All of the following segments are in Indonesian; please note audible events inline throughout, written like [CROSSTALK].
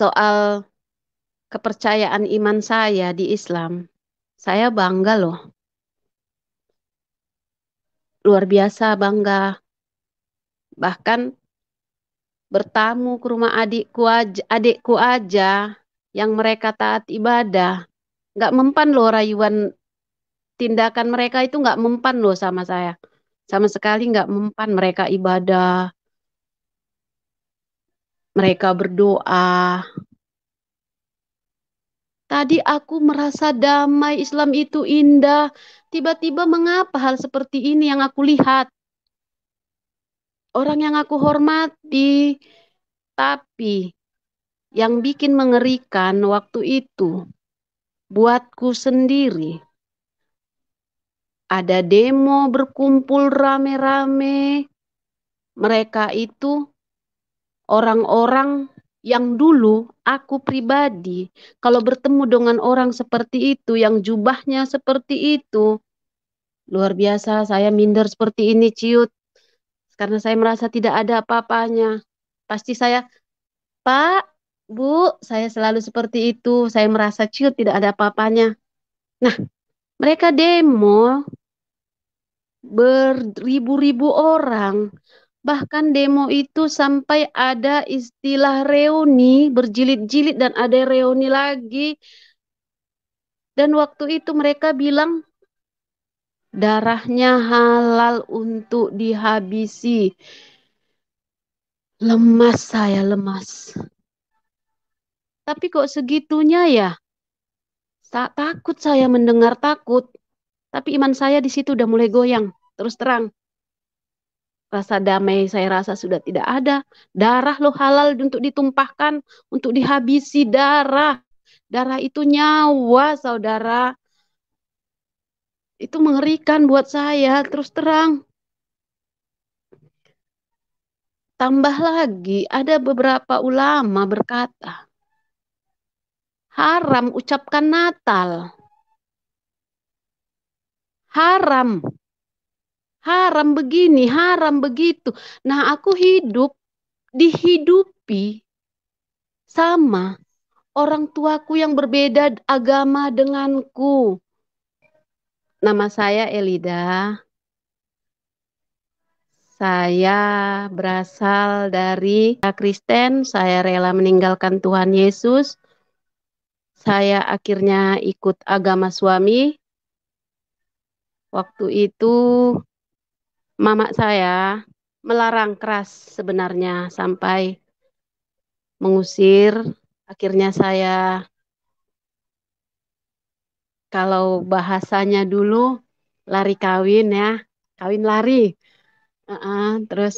soal kepercayaan iman saya di Islam, saya bangga loh. Luar biasa bangga. Bahkan bertamu ke rumah adikku aja, adikku aja yang mereka taat ibadah. Gak mempan loh rayuan tindakan mereka itu gak mempan loh sama saya. Sama sekali gak mempan mereka ibadah, mereka berdoa. Tadi aku merasa damai, Islam itu indah. Tiba-tiba mengapa hal seperti ini yang aku lihat? Orang yang aku hormati, tapi yang bikin mengerikan waktu itu buatku sendiri. Ada demo berkumpul rame-rame. Mereka itu orang-orang yang dulu aku pribadi kalau bertemu dengan orang seperti itu yang jubahnya seperti itu luar biasa saya minder seperti ini ciut karena saya merasa tidak ada apa-apanya pasti saya Pak Bu saya selalu seperti itu saya merasa ciut tidak ada apa-apanya nah mereka demo beribu-ribu orang Bahkan demo itu sampai ada istilah reuni berjilid-jilid dan ada reuni lagi. Dan waktu itu mereka bilang darahnya halal untuk dihabisi. Lemas saya lemas. Tapi kok segitunya ya? Tak takut saya mendengar takut. Tapi iman saya di situ udah mulai goyang. Terus terang. Rasa damai saya rasa sudah tidak ada. Darah lo halal untuk ditumpahkan, untuk dihabisi darah. Darah itu nyawa, saudara. Itu mengerikan buat saya, terus terang. Tambah lagi, ada beberapa ulama berkata, haram ucapkan Natal. Haram haram begini, haram begitu. Nah, aku hidup dihidupi sama orang tuaku yang berbeda agama denganku. Nama saya Elida. Saya berasal dari Kristen, saya rela meninggalkan Tuhan Yesus. Saya akhirnya ikut agama suami. Waktu itu mama saya melarang keras sebenarnya sampai mengusir. Akhirnya saya kalau bahasanya dulu lari kawin ya, kawin lari. Uh -uh, terus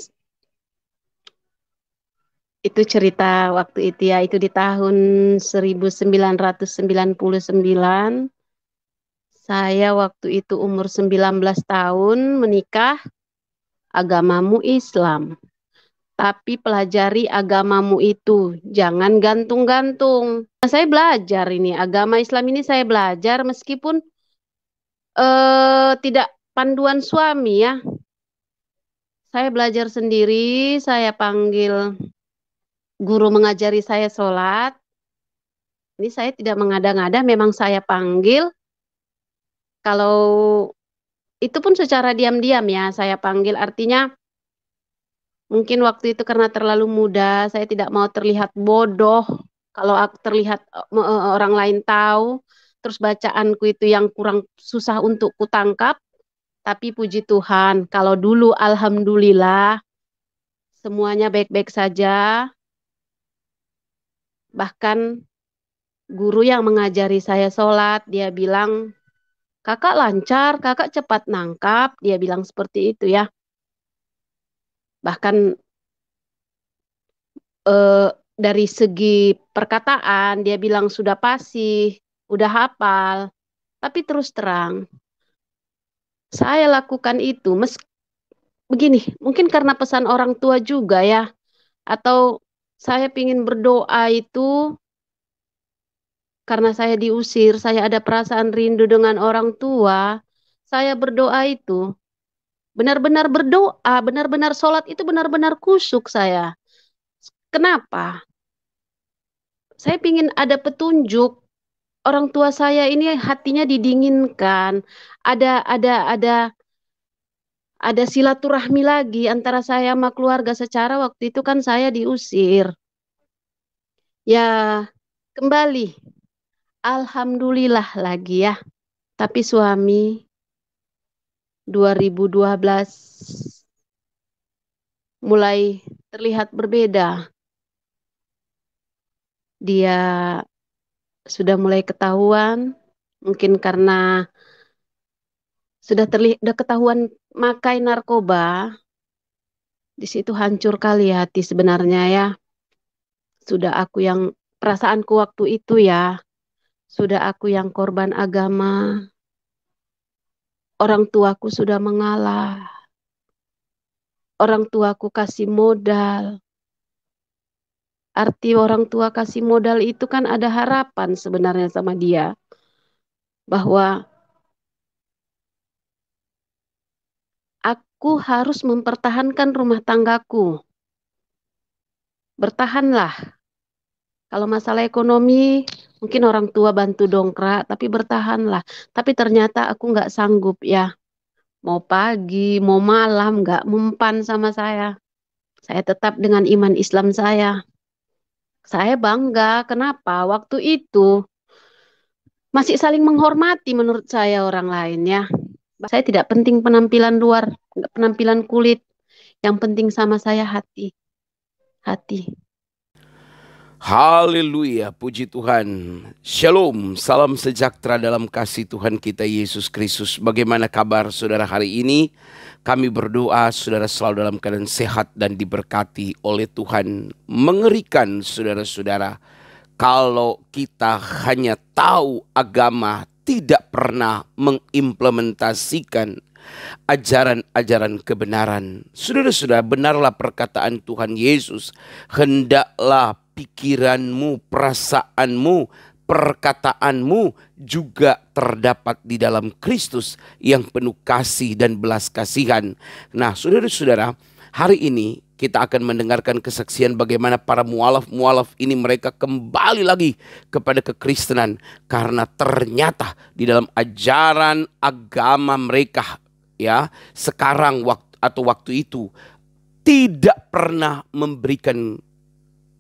itu cerita waktu itu ya, itu di tahun 1999. Saya waktu itu umur 19 tahun menikah agamamu Islam. Tapi pelajari agamamu itu, jangan gantung-gantung. Nah, saya belajar ini agama Islam ini saya belajar meskipun eh tidak panduan suami ya. Saya belajar sendiri, saya panggil guru mengajari saya sholat. Ini saya tidak mengada-ngada, memang saya panggil. Kalau itu pun secara diam-diam ya saya panggil artinya mungkin waktu itu karena terlalu muda saya tidak mau terlihat bodoh kalau aku terlihat e, e, e, orang lain tahu terus bacaanku itu yang kurang susah untuk kutangkap tapi puji Tuhan kalau dulu alhamdulillah semuanya baik-baik saja bahkan guru yang mengajari saya sholat dia bilang kakak lancar, kakak cepat nangkap, dia bilang seperti itu ya. Bahkan eh, dari segi perkataan dia bilang sudah pasti, sudah hafal, tapi terus terang saya lakukan itu mes begini, mungkin karena pesan orang tua juga ya atau saya ingin berdoa itu karena saya diusir, saya ada perasaan rindu dengan orang tua, saya berdoa itu. Benar-benar berdoa, benar-benar sholat itu benar-benar kusuk saya. Kenapa? Saya ingin ada petunjuk orang tua saya ini hatinya didinginkan. Ada ada ada ada silaturahmi lagi antara saya sama keluarga secara waktu itu kan saya diusir. Ya, kembali Alhamdulillah lagi ya. Tapi suami 2012 mulai terlihat berbeda. Dia sudah mulai ketahuan, mungkin karena sudah terlihat ketahuan makai narkoba. Di situ hancur kali hati sebenarnya ya. Sudah aku yang perasaanku waktu itu ya sudah aku yang korban agama. Orang tuaku sudah mengalah. Orang tuaku kasih modal. Arti orang tua kasih modal itu kan ada harapan sebenarnya sama dia. Bahwa aku harus mempertahankan rumah tanggaku. Bertahanlah. Kalau masalah ekonomi, mungkin orang tua bantu dongkrak tapi bertahanlah tapi ternyata aku nggak sanggup ya mau pagi mau malam nggak mempan sama saya saya tetap dengan iman Islam saya saya bangga kenapa waktu itu masih saling menghormati menurut saya orang lain ya saya tidak penting penampilan luar penampilan kulit yang penting sama saya hati hati Haleluya, puji Tuhan. Shalom, salam sejahtera dalam kasih Tuhan kita Yesus Kristus. Bagaimana kabar saudara hari ini? Kami berdoa saudara selalu dalam keadaan sehat dan diberkati oleh Tuhan. Mengerikan saudara-saudara kalau kita hanya tahu agama tidak pernah mengimplementasikan ajaran-ajaran kebenaran. Saudara-saudara, benarlah perkataan Tuhan Yesus, hendaklah pikiranmu, perasaanmu, perkataanmu juga terdapat di dalam Kristus yang penuh kasih dan belas kasihan. Nah, saudara-saudara, hari ini kita akan mendengarkan kesaksian bagaimana para mualaf-mualaf ini mereka kembali lagi kepada kekristenan karena ternyata di dalam ajaran agama mereka ya sekarang waktu atau waktu itu tidak pernah memberikan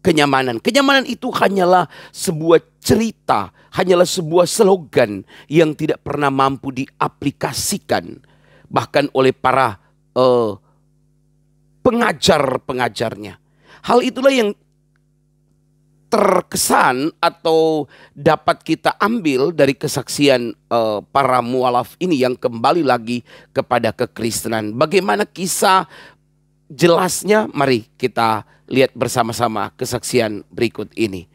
kenyamanan. Kenyamanan itu hanyalah sebuah cerita, hanyalah sebuah slogan yang tidak pernah mampu diaplikasikan bahkan oleh para uh, pengajar-pengajarnya. Hal itulah yang terkesan atau dapat kita ambil dari kesaksian uh, para mualaf ini yang kembali lagi kepada kekristenan. Bagaimana kisah jelasnya mari kita lihat bersama-sama kesaksian berikut ini.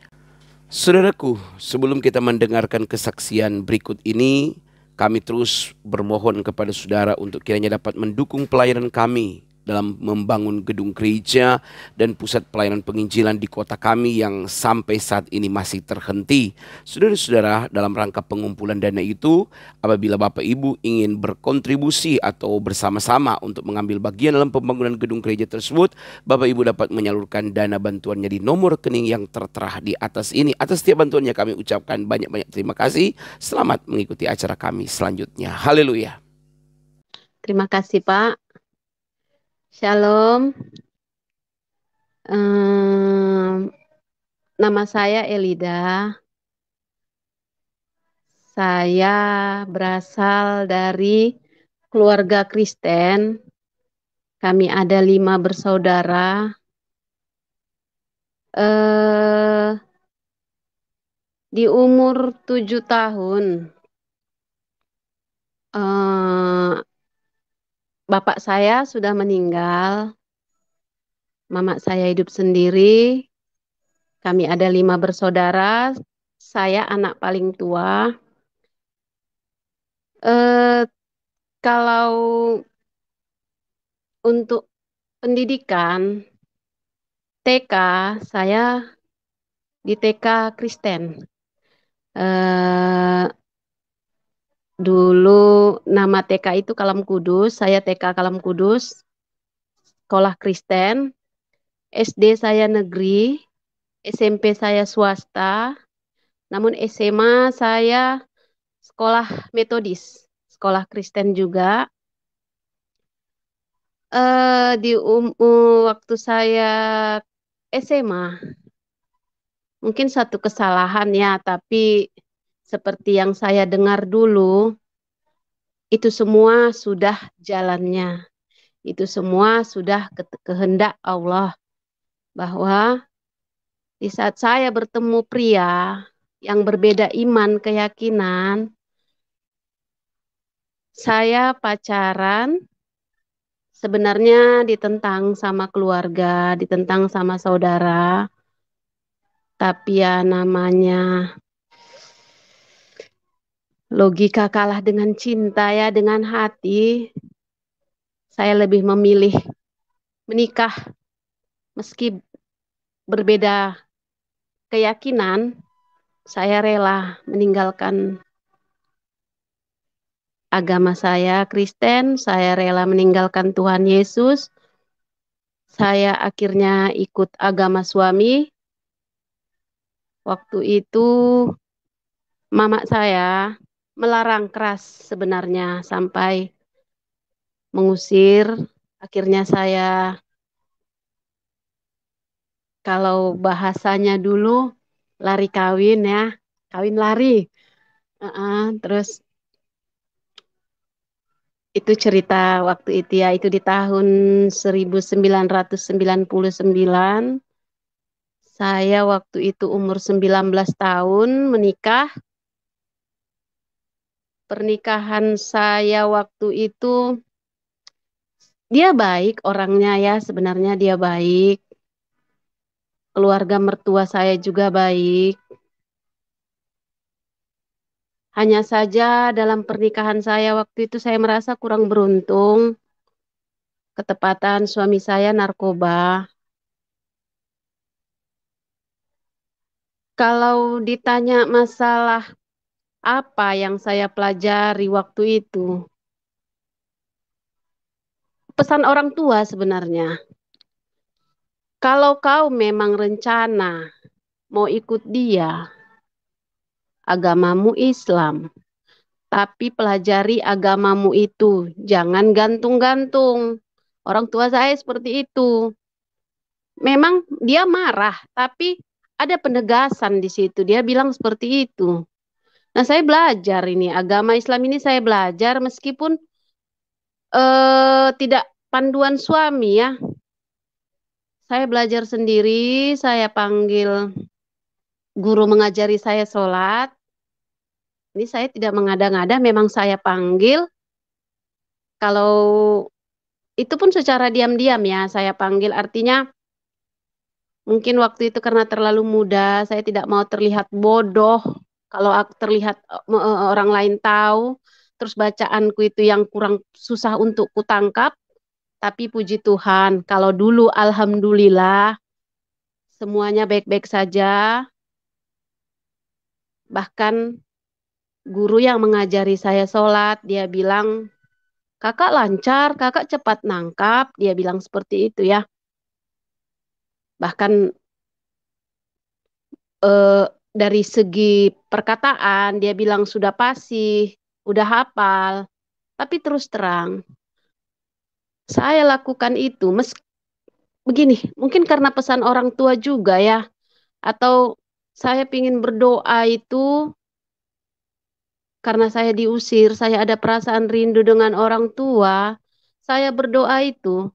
Saudaraku, sebelum kita mendengarkan kesaksian berikut ini, kami terus bermohon kepada saudara untuk kiranya dapat mendukung pelayanan kami dalam membangun gedung gereja dan pusat pelayanan penginjilan di kota kami yang sampai saat ini masih terhenti. Saudara-saudara, dalam rangka pengumpulan dana itu, apabila Bapak Ibu ingin berkontribusi atau bersama-sama untuk mengambil bagian dalam pembangunan gedung gereja tersebut, Bapak Ibu dapat menyalurkan dana bantuannya di nomor rekening yang tertera di atas ini. Atas setiap bantuannya kami ucapkan banyak-banyak terima kasih. Selamat mengikuti acara kami selanjutnya. Haleluya. Terima kasih Pak. Shalom. Um, nama saya Elida. Saya berasal dari keluarga Kristen. Kami ada lima bersaudara. Uh, di umur tujuh tahun, uh, bapak saya sudah meninggal, mama saya hidup sendiri, kami ada lima bersaudara, saya anak paling tua. Eh, kalau untuk pendidikan TK, saya di TK Kristen. Eh, dulu nama TK itu Kalam Kudus, saya TK Kalam Kudus, sekolah Kristen, SD saya negeri, SMP saya swasta, namun SMA saya sekolah metodis, sekolah Kristen juga. Uh, di um, uh, waktu saya SMA, mungkin satu kesalahan ya, tapi seperti yang saya dengar dulu, itu semua sudah jalannya. Itu semua sudah ke kehendak Allah. Bahwa di saat saya bertemu pria yang berbeda iman, keyakinan, saya pacaran sebenarnya ditentang sama keluarga, ditentang sama saudara. Tapi ya namanya logika kalah dengan cinta ya, dengan hati, saya lebih memilih menikah meski berbeda keyakinan, saya rela meninggalkan agama saya Kristen, saya rela meninggalkan Tuhan Yesus. Saya akhirnya ikut agama suami. Waktu itu Mamak saya melarang keras sebenarnya sampai mengusir. Akhirnya saya kalau bahasanya dulu lari kawin ya, kawin lari. Uh -uh, terus itu cerita waktu itu ya, itu di tahun 1999. Saya waktu itu umur 19 tahun menikah pernikahan saya waktu itu dia baik orangnya ya sebenarnya dia baik keluarga mertua saya juga baik hanya saja dalam pernikahan saya waktu itu saya merasa kurang beruntung. Ketepatan suami saya narkoba. Kalau ditanya masalah apa yang saya pelajari waktu itu. Pesan orang tua sebenarnya. Kalau kau memang rencana mau ikut dia, agamamu Islam, tapi pelajari agamamu itu, jangan gantung-gantung. Orang tua saya seperti itu. Memang dia marah, tapi ada penegasan di situ. Dia bilang seperti itu. Nah, saya belajar ini agama Islam ini saya belajar meskipun eh tidak panduan suami ya. Saya belajar sendiri, saya panggil guru mengajari saya sholat. Ini saya tidak mengada-ngada, memang saya panggil. Kalau itu pun secara diam-diam ya, saya panggil artinya mungkin waktu itu karena terlalu muda, saya tidak mau terlihat bodoh kalau aku terlihat e, e, orang lain tahu terus bacaanku itu yang kurang susah untuk kutangkap tapi puji Tuhan kalau dulu alhamdulillah semuanya baik-baik saja bahkan guru yang mengajari saya sholat dia bilang kakak lancar kakak cepat nangkap dia bilang seperti itu ya bahkan eh, dari segi perkataan dia bilang sudah pasti, udah hafal, tapi terus terang saya lakukan itu mes begini, mungkin karena pesan orang tua juga ya atau saya ingin berdoa itu karena saya diusir, saya ada perasaan rindu dengan orang tua, saya berdoa itu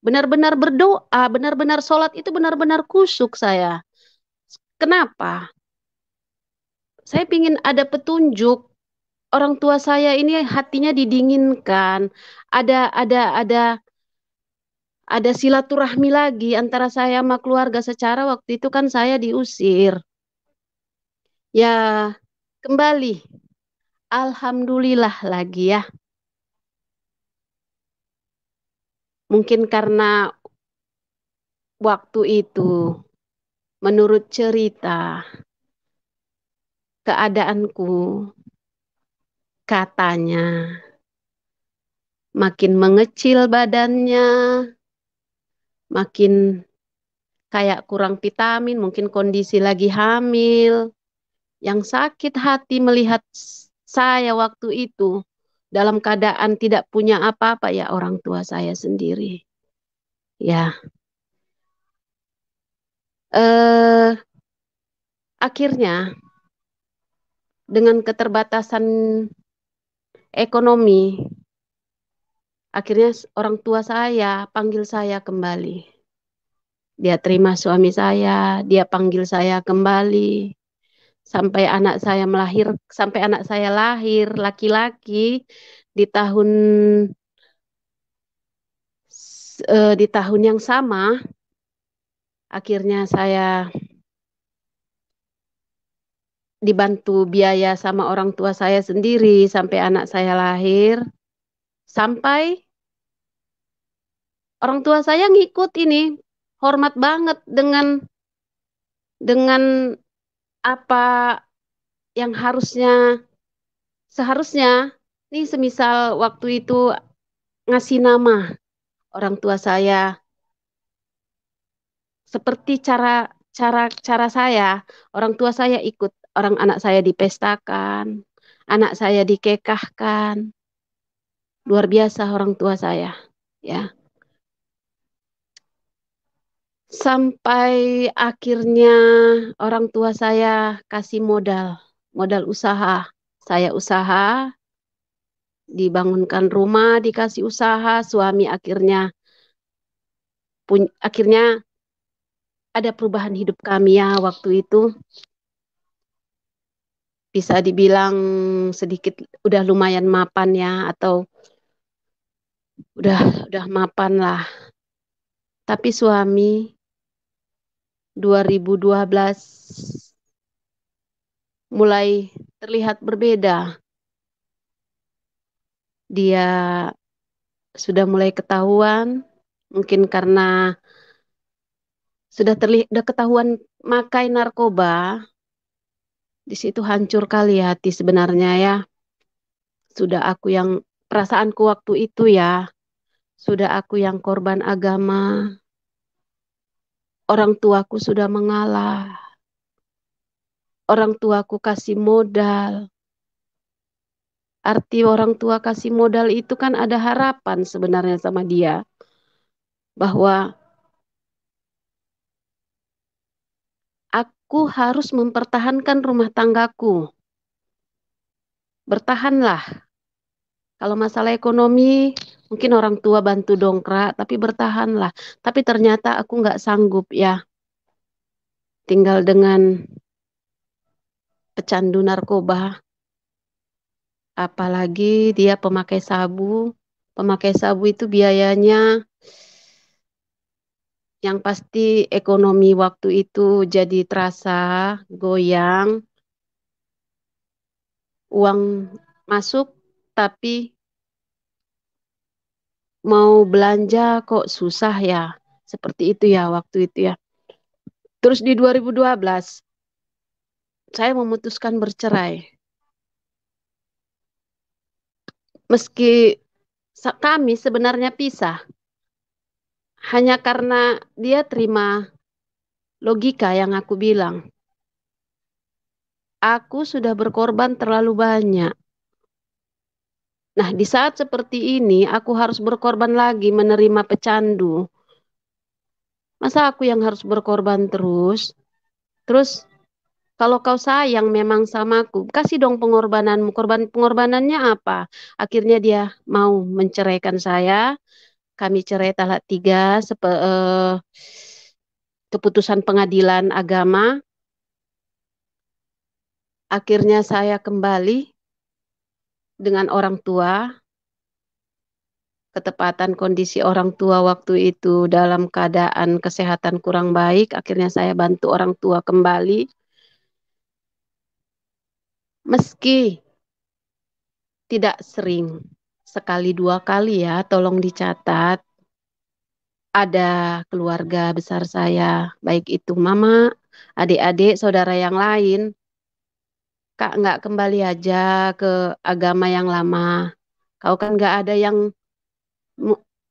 benar-benar berdoa, benar-benar sholat itu benar-benar kusuk saya. Kenapa? saya ingin ada petunjuk orang tua saya ini hatinya didinginkan ada ada ada ada silaturahmi lagi antara saya sama keluarga secara waktu itu kan saya diusir ya kembali alhamdulillah lagi ya mungkin karena waktu itu menurut cerita keadaanku. Katanya, makin mengecil badannya, makin kayak kurang vitamin, mungkin kondisi lagi hamil. Yang sakit hati melihat saya waktu itu dalam keadaan tidak punya apa-apa ya orang tua saya sendiri. Ya. Eh akhirnya dengan keterbatasan ekonomi akhirnya orang tua saya panggil saya kembali dia terima suami saya dia panggil saya kembali sampai anak saya melahir sampai anak saya lahir laki-laki di tahun eh, di tahun yang sama akhirnya saya dibantu biaya sama orang tua saya sendiri sampai anak saya lahir sampai orang tua saya ngikut ini hormat banget dengan dengan apa yang harusnya seharusnya nih semisal waktu itu ngasih nama orang tua saya seperti cara cara cara saya orang tua saya ikut orang anak saya dipestakan, anak saya dikekahkan. Luar biasa orang tua saya, ya. Sampai akhirnya orang tua saya kasih modal, modal usaha. Saya usaha, dibangunkan rumah, dikasih usaha, suami akhirnya pun, akhirnya ada perubahan hidup kami ya waktu itu bisa dibilang sedikit udah lumayan mapan ya atau udah udah mapan lah. Tapi suami 2012 mulai terlihat berbeda. Dia sudah mulai ketahuan, mungkin karena sudah terlihat udah ketahuan makai narkoba, di situ hancur kali ya hati sebenarnya ya. Sudah aku yang perasaanku waktu itu ya. Sudah aku yang korban agama. Orang tuaku sudah mengalah. Orang tuaku kasih modal. Arti orang tua kasih modal itu kan ada harapan sebenarnya sama dia. Bahwa aku harus mempertahankan rumah tanggaku. Bertahanlah. Kalau masalah ekonomi, mungkin orang tua bantu dongkrak, tapi bertahanlah. Tapi ternyata aku nggak sanggup ya. Tinggal dengan pecandu narkoba. Apalagi dia pemakai sabu. Pemakai sabu itu biayanya yang pasti ekonomi waktu itu jadi terasa goyang. Uang masuk tapi mau belanja kok susah ya. Seperti itu ya waktu itu ya. Terus di 2012 saya memutuskan bercerai. Meski kami sebenarnya pisah, hanya karena dia terima logika yang aku bilang. Aku sudah berkorban terlalu banyak. Nah, di saat seperti ini aku harus berkorban lagi menerima pecandu. Masa aku yang harus berkorban terus? Terus kalau kau sayang memang sama aku, kasih dong pengorbananmu. Korban pengorbanannya apa? Akhirnya dia mau menceraikan saya, kami cerai talak tiga sepe, eh, keputusan pengadilan agama akhirnya saya kembali dengan orang tua ketepatan kondisi orang tua waktu itu dalam keadaan kesehatan kurang baik akhirnya saya bantu orang tua kembali meski tidak sering sekali dua kali ya, tolong dicatat. Ada keluarga besar saya, baik itu mama, adik-adik, saudara yang lain. Kak nggak kembali aja ke agama yang lama. Kau kan nggak ada yang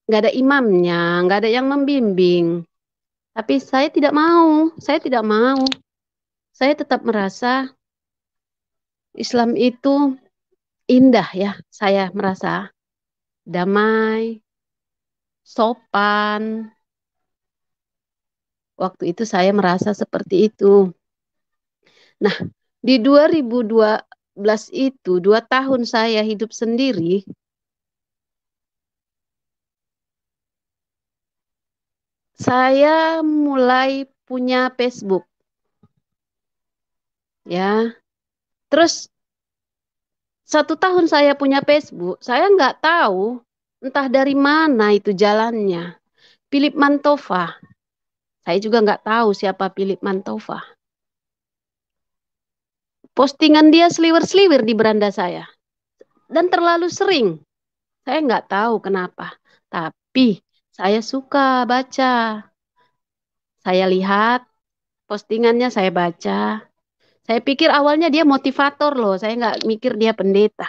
nggak ada imamnya, nggak ada yang membimbing. Tapi saya tidak mau, saya tidak mau. Saya tetap merasa Islam itu indah ya, saya merasa damai, sopan. Waktu itu saya merasa seperti itu. Nah, di 2012 itu, dua tahun saya hidup sendiri, saya mulai punya Facebook. Ya. Terus satu tahun saya punya Facebook, saya nggak tahu entah dari mana itu jalannya. Philip Mantova, saya juga nggak tahu siapa Philip Mantova. Postingan dia seliwer-seliwer di beranda saya. Dan terlalu sering. Saya nggak tahu kenapa. Tapi saya suka baca. Saya lihat postingannya saya baca. Saya pikir awalnya dia motivator loh, saya nggak mikir dia pendeta.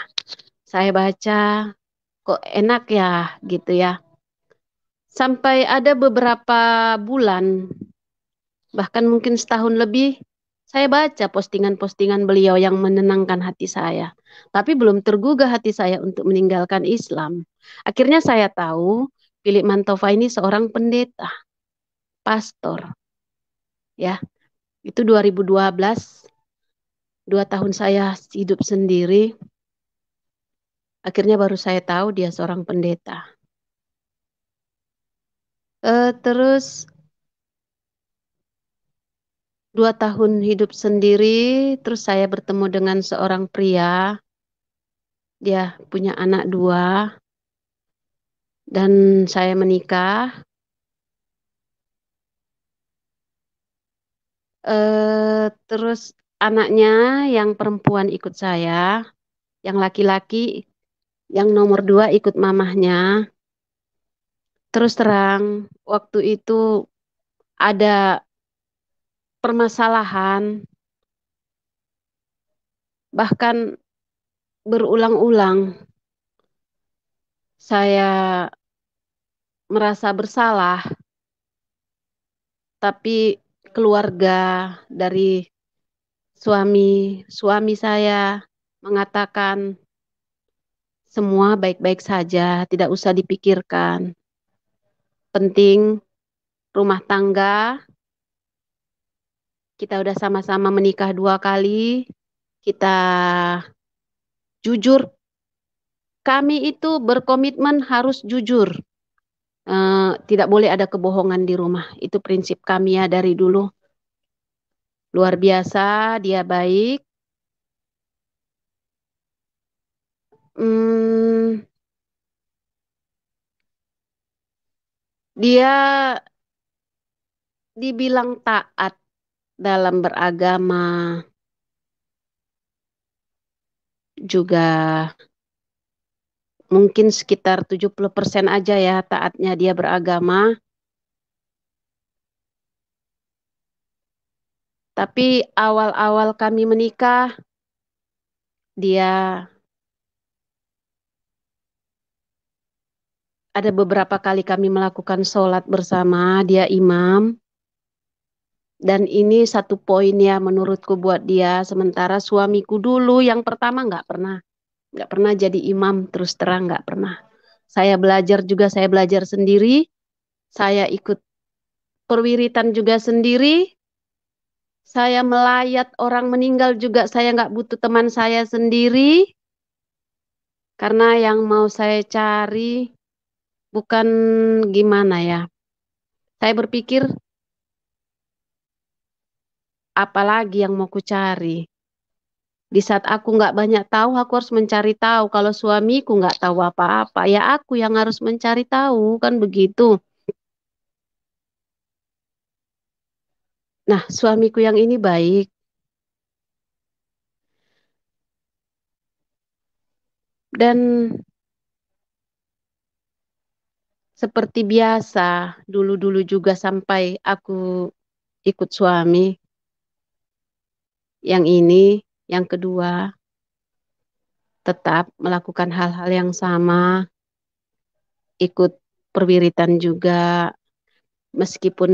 Saya baca, kok enak ya gitu ya. Sampai ada beberapa bulan, bahkan mungkin setahun lebih, saya baca postingan-postingan beliau yang menenangkan hati saya. Tapi belum tergugah hati saya untuk meninggalkan Islam. Akhirnya saya tahu Philip Mantova ini seorang pendeta, pastor. Ya, itu 2012 dua tahun saya hidup sendiri, akhirnya baru saya tahu dia seorang pendeta. Uh, terus dua tahun hidup sendiri, terus saya bertemu dengan seorang pria. Dia punya anak dua, dan saya menikah. Uh, terus anaknya yang perempuan ikut saya, yang laki-laki yang nomor dua ikut mamahnya. Terus terang, waktu itu ada permasalahan, bahkan berulang-ulang. Saya merasa bersalah, tapi keluarga dari suami suami saya mengatakan semua baik-baik saja, tidak usah dipikirkan. Penting rumah tangga. Kita udah sama-sama menikah dua kali. Kita jujur. Kami itu berkomitmen harus jujur. E, tidak boleh ada kebohongan di rumah. Itu prinsip kami ya dari dulu. Luar biasa, dia baik. Hmm, dia dibilang taat dalam beragama juga mungkin sekitar 70% aja ya taatnya dia beragama Tapi awal-awal kami menikah, dia ada beberapa kali kami melakukan sholat bersama, dia imam. Dan ini satu poin ya menurutku buat dia. Sementara suamiku dulu yang pertama nggak pernah, nggak pernah jadi imam terus terang nggak pernah. Saya belajar juga saya belajar sendiri, saya ikut perwiritan juga sendiri, saya melayat orang meninggal juga saya nggak butuh teman saya sendiri karena yang mau saya cari bukan gimana ya saya berpikir apalagi yang mau ku cari di saat aku nggak banyak tahu aku harus mencari tahu kalau suamiku nggak tahu apa-apa ya aku yang harus mencari tahu kan begitu Nah, suamiku yang ini baik. Dan seperti biasa, dulu-dulu juga sampai aku ikut suami. Yang ini, yang kedua, tetap melakukan hal-hal yang sama, ikut perwiritan juga, meskipun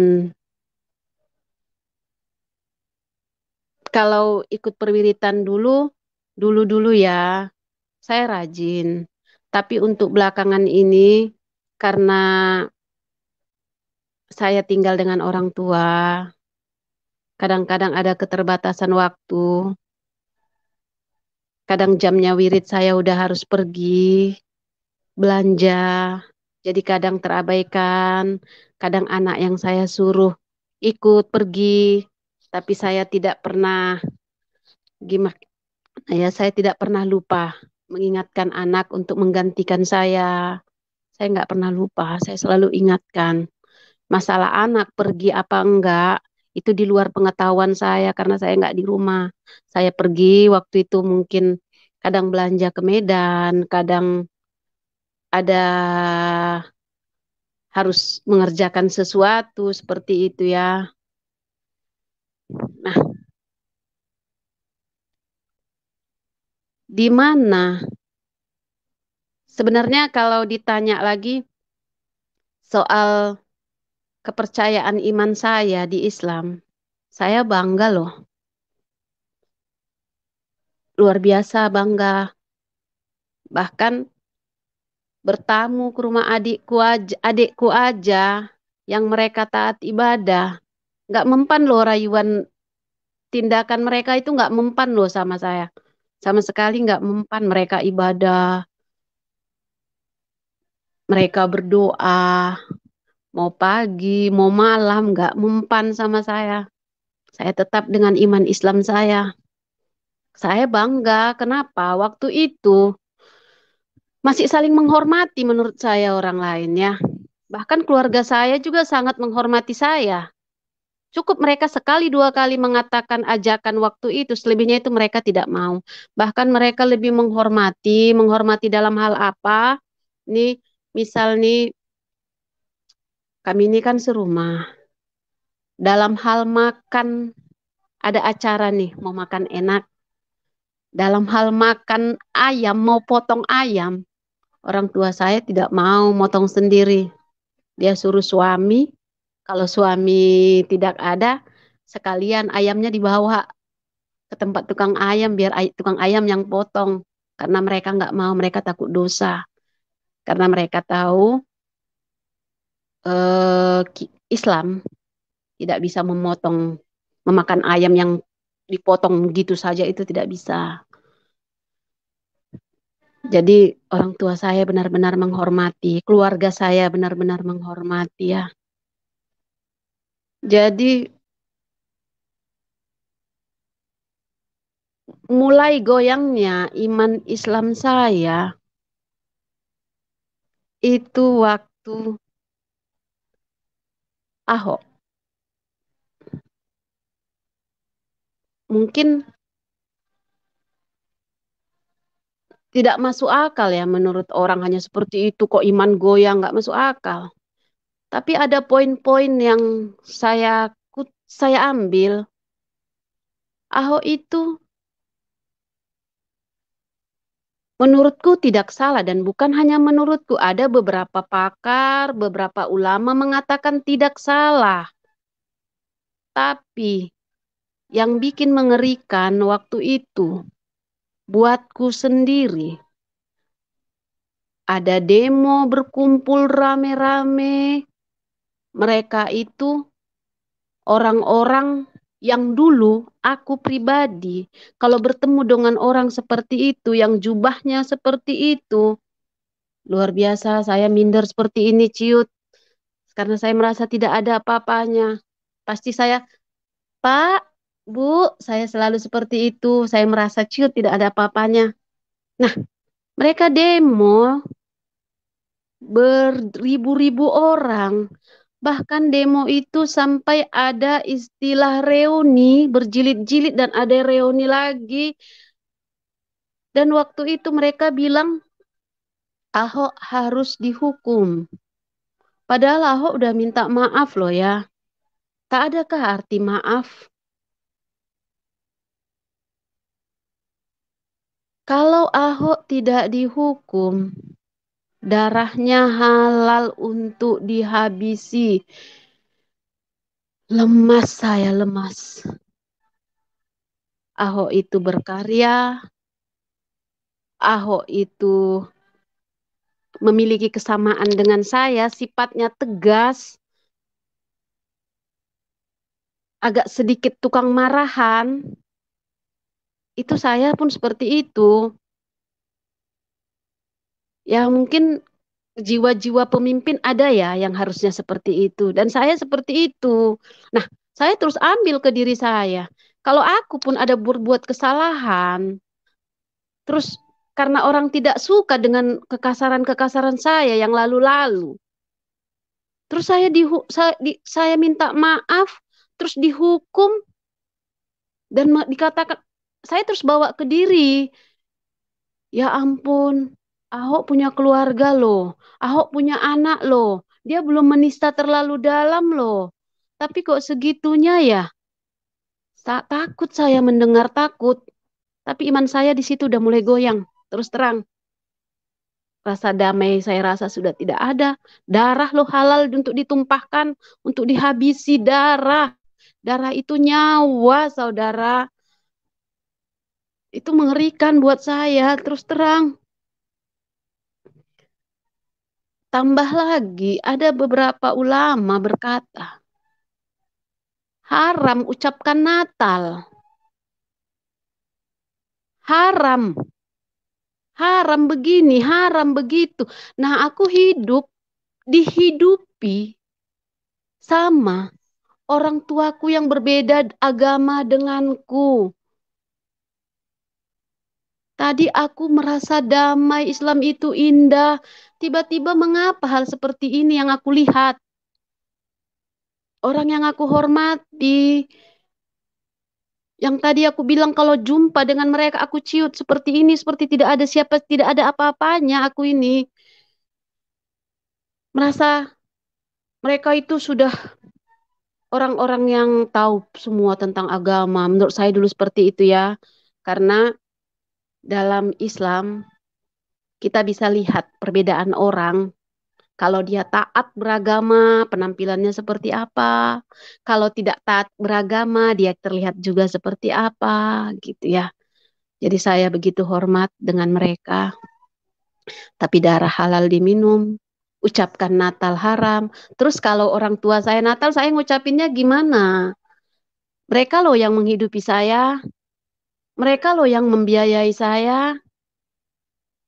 kalau ikut perwiritan dulu, dulu-dulu ya, saya rajin. Tapi untuk belakangan ini, karena saya tinggal dengan orang tua, kadang-kadang ada keterbatasan waktu, kadang jamnya wirid saya udah harus pergi, belanja, jadi kadang terabaikan, kadang anak yang saya suruh ikut pergi tapi saya tidak pernah gimana ya saya tidak pernah lupa mengingatkan anak untuk menggantikan saya. Saya nggak pernah lupa, saya selalu ingatkan. Masalah anak pergi apa enggak, itu di luar pengetahuan saya karena saya nggak di rumah. Saya pergi waktu itu mungkin kadang belanja ke Medan, kadang ada harus mengerjakan sesuatu seperti itu ya. Nah, di mana? Sebenarnya kalau ditanya lagi soal kepercayaan iman saya di Islam, saya bangga loh. Luar biasa bangga. Bahkan bertamu ke rumah adikku aja, adikku aja yang mereka taat ibadah nggak mempan loh rayuan tindakan mereka itu nggak mempan loh sama saya. Sama sekali nggak mempan mereka ibadah. Mereka berdoa. Mau pagi, mau malam, nggak mempan sama saya. Saya tetap dengan iman Islam saya. Saya bangga, kenapa? Waktu itu masih saling menghormati menurut saya orang lain ya. Bahkan keluarga saya juga sangat menghormati saya. Cukup mereka sekali dua kali mengatakan ajakan waktu itu, selebihnya itu mereka tidak mau. Bahkan mereka lebih menghormati, menghormati dalam hal apa? Nih, misal nih kami ini kan serumah. Dalam hal makan ada acara nih, mau makan enak. Dalam hal makan ayam, mau potong ayam, orang tua saya tidak mau motong sendiri. Dia suruh suami kalau suami tidak ada, sekalian ayamnya dibawa ke tempat tukang ayam biar ay tukang ayam yang potong karena mereka nggak mau mereka takut dosa karena mereka tahu eh, Islam tidak bisa memotong memakan ayam yang dipotong gitu saja itu tidak bisa jadi orang tua saya benar-benar menghormati keluarga saya benar-benar menghormati ya jadi mulai goyangnya iman Islam saya itu waktu Ahok. Mungkin tidak masuk akal ya menurut orang hanya seperti itu kok iman goyang nggak masuk akal. Tapi ada poin-poin yang saya saya ambil. Ahok itu menurutku tidak salah dan bukan hanya menurutku, ada beberapa pakar, beberapa ulama mengatakan tidak salah. Tapi yang bikin mengerikan waktu itu buatku sendiri. Ada demo berkumpul rame-rame, mereka itu orang-orang yang dulu aku pribadi kalau bertemu dengan orang seperti itu yang jubahnya seperti itu luar biasa saya minder seperti ini ciut karena saya merasa tidak ada apa-apanya pasti saya Pak Bu saya selalu seperti itu saya merasa ciut tidak ada apa-apanya nah mereka demo beribu-ribu orang Bahkan demo itu sampai ada istilah reuni berjilid-jilid dan ada reuni lagi. Dan waktu itu mereka bilang Ahok harus dihukum. Padahal Ahok udah minta maaf loh ya. Tak adakah arti maaf? Kalau Ahok tidak dihukum, darahnya halal untuk dihabisi. Lemas saya, lemas. Ahok itu berkarya, Ahok itu memiliki kesamaan dengan saya, sifatnya tegas, agak sedikit tukang marahan, itu saya pun seperti itu ya mungkin jiwa-jiwa pemimpin ada ya yang harusnya seperti itu dan saya seperti itu. Nah, saya terus ambil ke diri saya. Kalau aku pun ada berbuat kesalahan, terus karena orang tidak suka dengan kekasaran-kekasaran saya yang lalu-lalu. Terus saya di, saya, di, saya minta maaf, terus dihukum dan dikatakan saya terus bawa ke diri. Ya ampun, Ahok punya keluarga loh. Ahok punya anak loh. Dia belum menista terlalu dalam loh. Tapi kok segitunya ya? Tak takut saya mendengar takut. Tapi iman saya di situ udah mulai goyang. Terus terang. Rasa damai saya rasa sudah tidak ada. Darah loh halal untuk ditumpahkan. Untuk dihabisi darah. Darah itu nyawa saudara. Itu mengerikan buat saya. Terus terang Tambah lagi, ada beberapa ulama berkata, haram ucapkan Natal. Haram. Haram begini, haram begitu. Nah, aku hidup, dihidupi sama orang tuaku yang berbeda agama denganku. Tadi aku merasa damai, Islam itu indah. Tiba-tiba mengapa hal seperti ini yang aku lihat? Orang yang aku hormati, yang tadi aku bilang kalau jumpa dengan mereka aku ciut seperti ini, seperti tidak ada siapa, tidak ada apa-apanya aku ini. Merasa mereka itu sudah orang-orang yang tahu semua tentang agama. Menurut saya dulu seperti itu ya. Karena dalam Islam kita bisa lihat perbedaan orang. Kalau dia taat beragama, penampilannya seperti apa? Kalau tidak taat beragama, dia terlihat juga seperti apa, gitu ya. Jadi saya begitu hormat dengan mereka. Tapi darah halal diminum, ucapkan Natal haram. Terus kalau orang tua saya Natal, saya ngucapinnya gimana? Mereka loh yang menghidupi saya, mereka loh yang membiayai saya,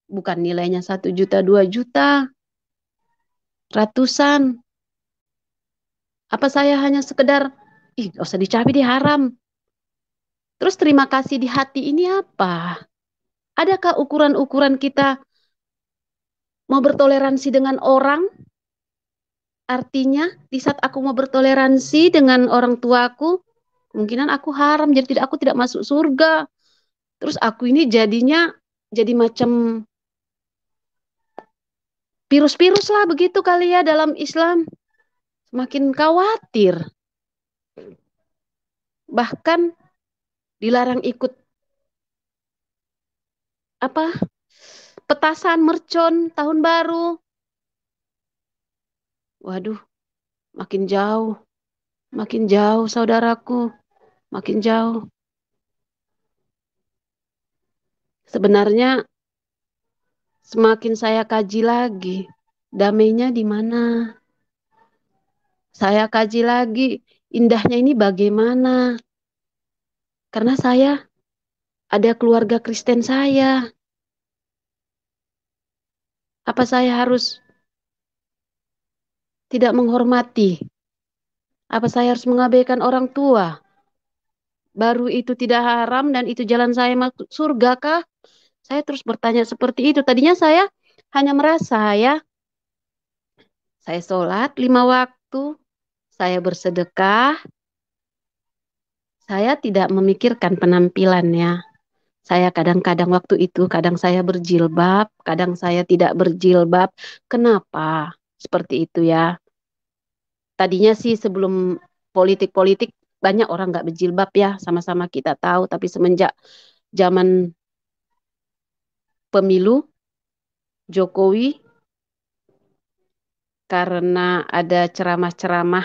bukan nilainya satu juta dua juta ratusan apa saya hanya sekedar ih gak usah dicapi di haram terus terima kasih di hati ini apa adakah ukuran-ukuran kita mau bertoleransi dengan orang artinya di saat aku mau bertoleransi dengan orang tuaku kemungkinan aku haram jadi tidak aku tidak masuk surga terus aku ini jadinya jadi macam virus-virus lah begitu kali ya dalam Islam. Semakin khawatir. Bahkan dilarang ikut apa petasan mercon tahun baru. Waduh, makin jauh, makin jauh saudaraku, makin jauh. Sebenarnya semakin saya kaji lagi, damainya di mana? Saya kaji lagi, indahnya ini bagaimana? Karena saya ada keluarga Kristen saya. Apa saya harus tidak menghormati? Apa saya harus mengabaikan orang tua? Baru itu tidak haram dan itu jalan saya masuk surga kah? Saya terus bertanya seperti itu. Tadinya saya hanya merasa ya, saya sholat lima waktu, saya bersedekah, saya tidak memikirkan penampilannya. Saya kadang-kadang waktu itu, kadang saya berjilbab, kadang saya tidak berjilbab. Kenapa seperti itu ya? Tadinya sih sebelum politik-politik banyak orang nggak berjilbab ya sama-sama kita tahu tapi semenjak zaman pemilu Jokowi karena ada ceramah-ceramah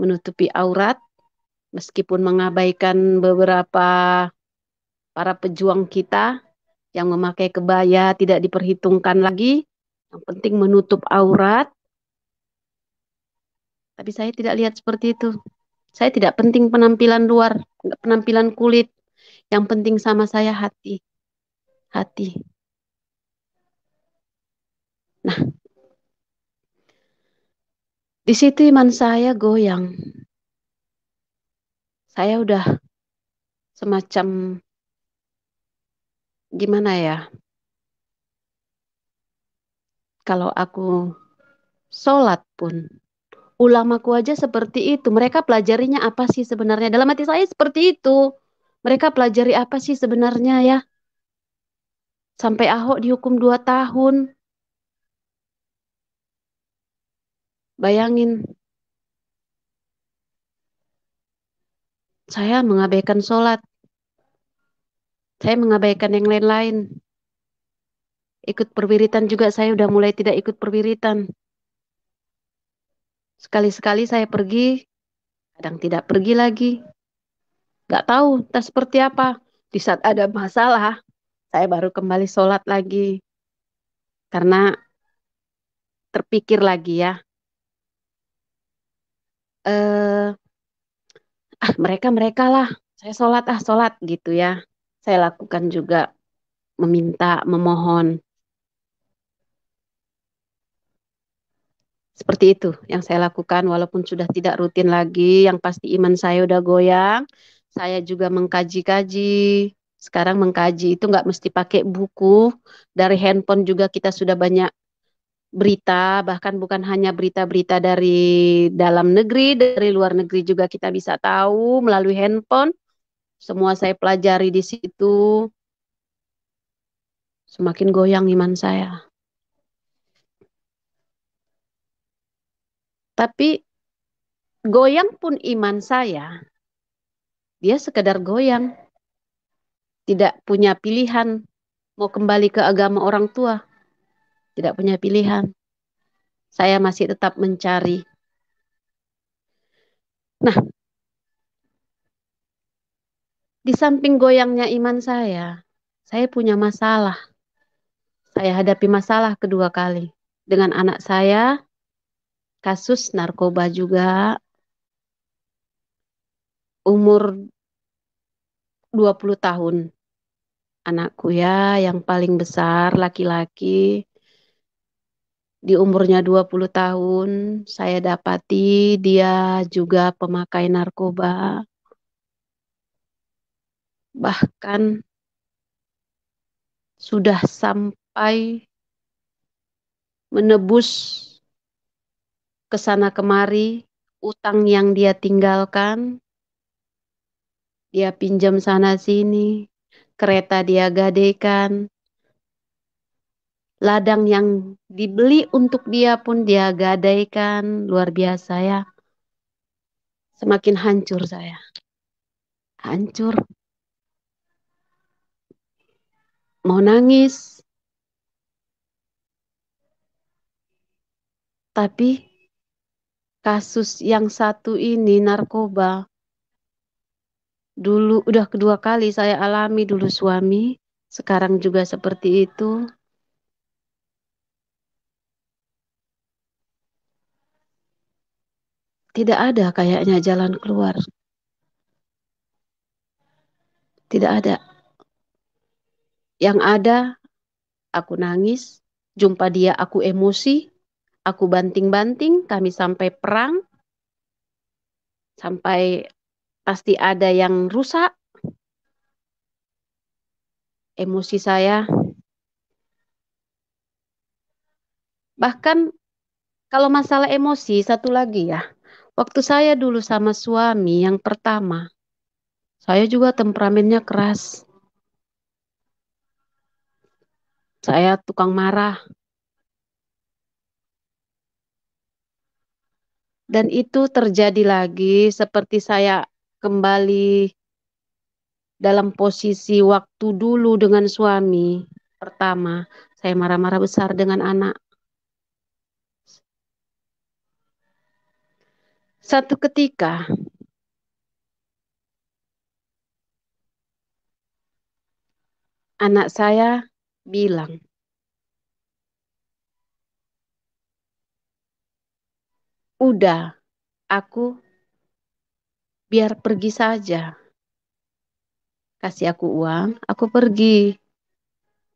menutupi aurat meskipun mengabaikan beberapa para pejuang kita yang memakai kebaya tidak diperhitungkan lagi yang penting menutup aurat tapi saya tidak lihat seperti itu saya tidak penting penampilan luar penampilan kulit yang penting sama saya hati hati. Nah, di situ iman saya goyang. Saya udah semacam gimana ya? Kalau aku sholat pun ulama ku aja seperti itu. Mereka pelajarinya apa sih sebenarnya? Dalam hati saya seperti itu. Mereka pelajari apa sih sebenarnya ya? Sampai Ahok dihukum dua tahun. Bayangin. Saya mengabaikan sholat. Saya mengabaikan yang lain-lain. Ikut perwiritan juga saya udah mulai tidak ikut perwiritan. Sekali-sekali saya pergi, kadang tidak pergi lagi. Gak tahu entah seperti apa. Di saat ada masalah, saya baru kembali sholat lagi karena terpikir lagi ya eh ah mereka mereka lah saya sholat ah sholat gitu ya saya lakukan juga meminta memohon Seperti itu yang saya lakukan walaupun sudah tidak rutin lagi, yang pasti iman saya udah goyang. Saya juga mengkaji-kaji sekarang mengkaji itu nggak mesti pakai buku dari handphone juga kita sudah banyak berita bahkan bukan hanya berita-berita dari dalam negeri dari luar negeri juga kita bisa tahu melalui handphone semua saya pelajari di situ semakin goyang iman saya tapi goyang pun iman saya dia sekedar goyang tidak punya pilihan mau kembali ke agama orang tua. Tidak punya pilihan. Saya masih tetap mencari. Nah, di samping goyangnya iman saya, saya punya masalah. Saya hadapi masalah kedua kali dengan anak saya, kasus narkoba juga. Umur 20 tahun anakku ya yang paling besar laki-laki di umurnya 20 tahun saya dapati dia juga pemakai narkoba. Bahkan sudah sampai menebus ke sana kemari utang yang dia tinggalkan. Dia pinjam sana sini, kereta dia gadaikan, ladang yang dibeli untuk dia pun dia gadaikan, luar biasa ya. Semakin hancur saya. Hancur. Mau nangis. Tapi kasus yang satu ini narkoba Dulu udah kedua kali saya alami dulu suami, sekarang juga seperti itu. Tidak ada kayaknya jalan keluar. Tidak ada. Yang ada aku nangis, jumpa dia aku emosi, aku banting-banting, kami sampai perang, sampai pasti ada yang rusak. Emosi saya. Bahkan kalau masalah emosi, satu lagi ya. Waktu saya dulu sama suami yang pertama, saya juga temperamennya keras. Saya tukang marah. Dan itu terjadi lagi seperti saya kembali dalam posisi waktu dulu dengan suami. Pertama, saya marah-marah besar dengan anak. Satu ketika anak saya bilang, "Udah, aku biar pergi saja. Kasih aku uang, aku pergi.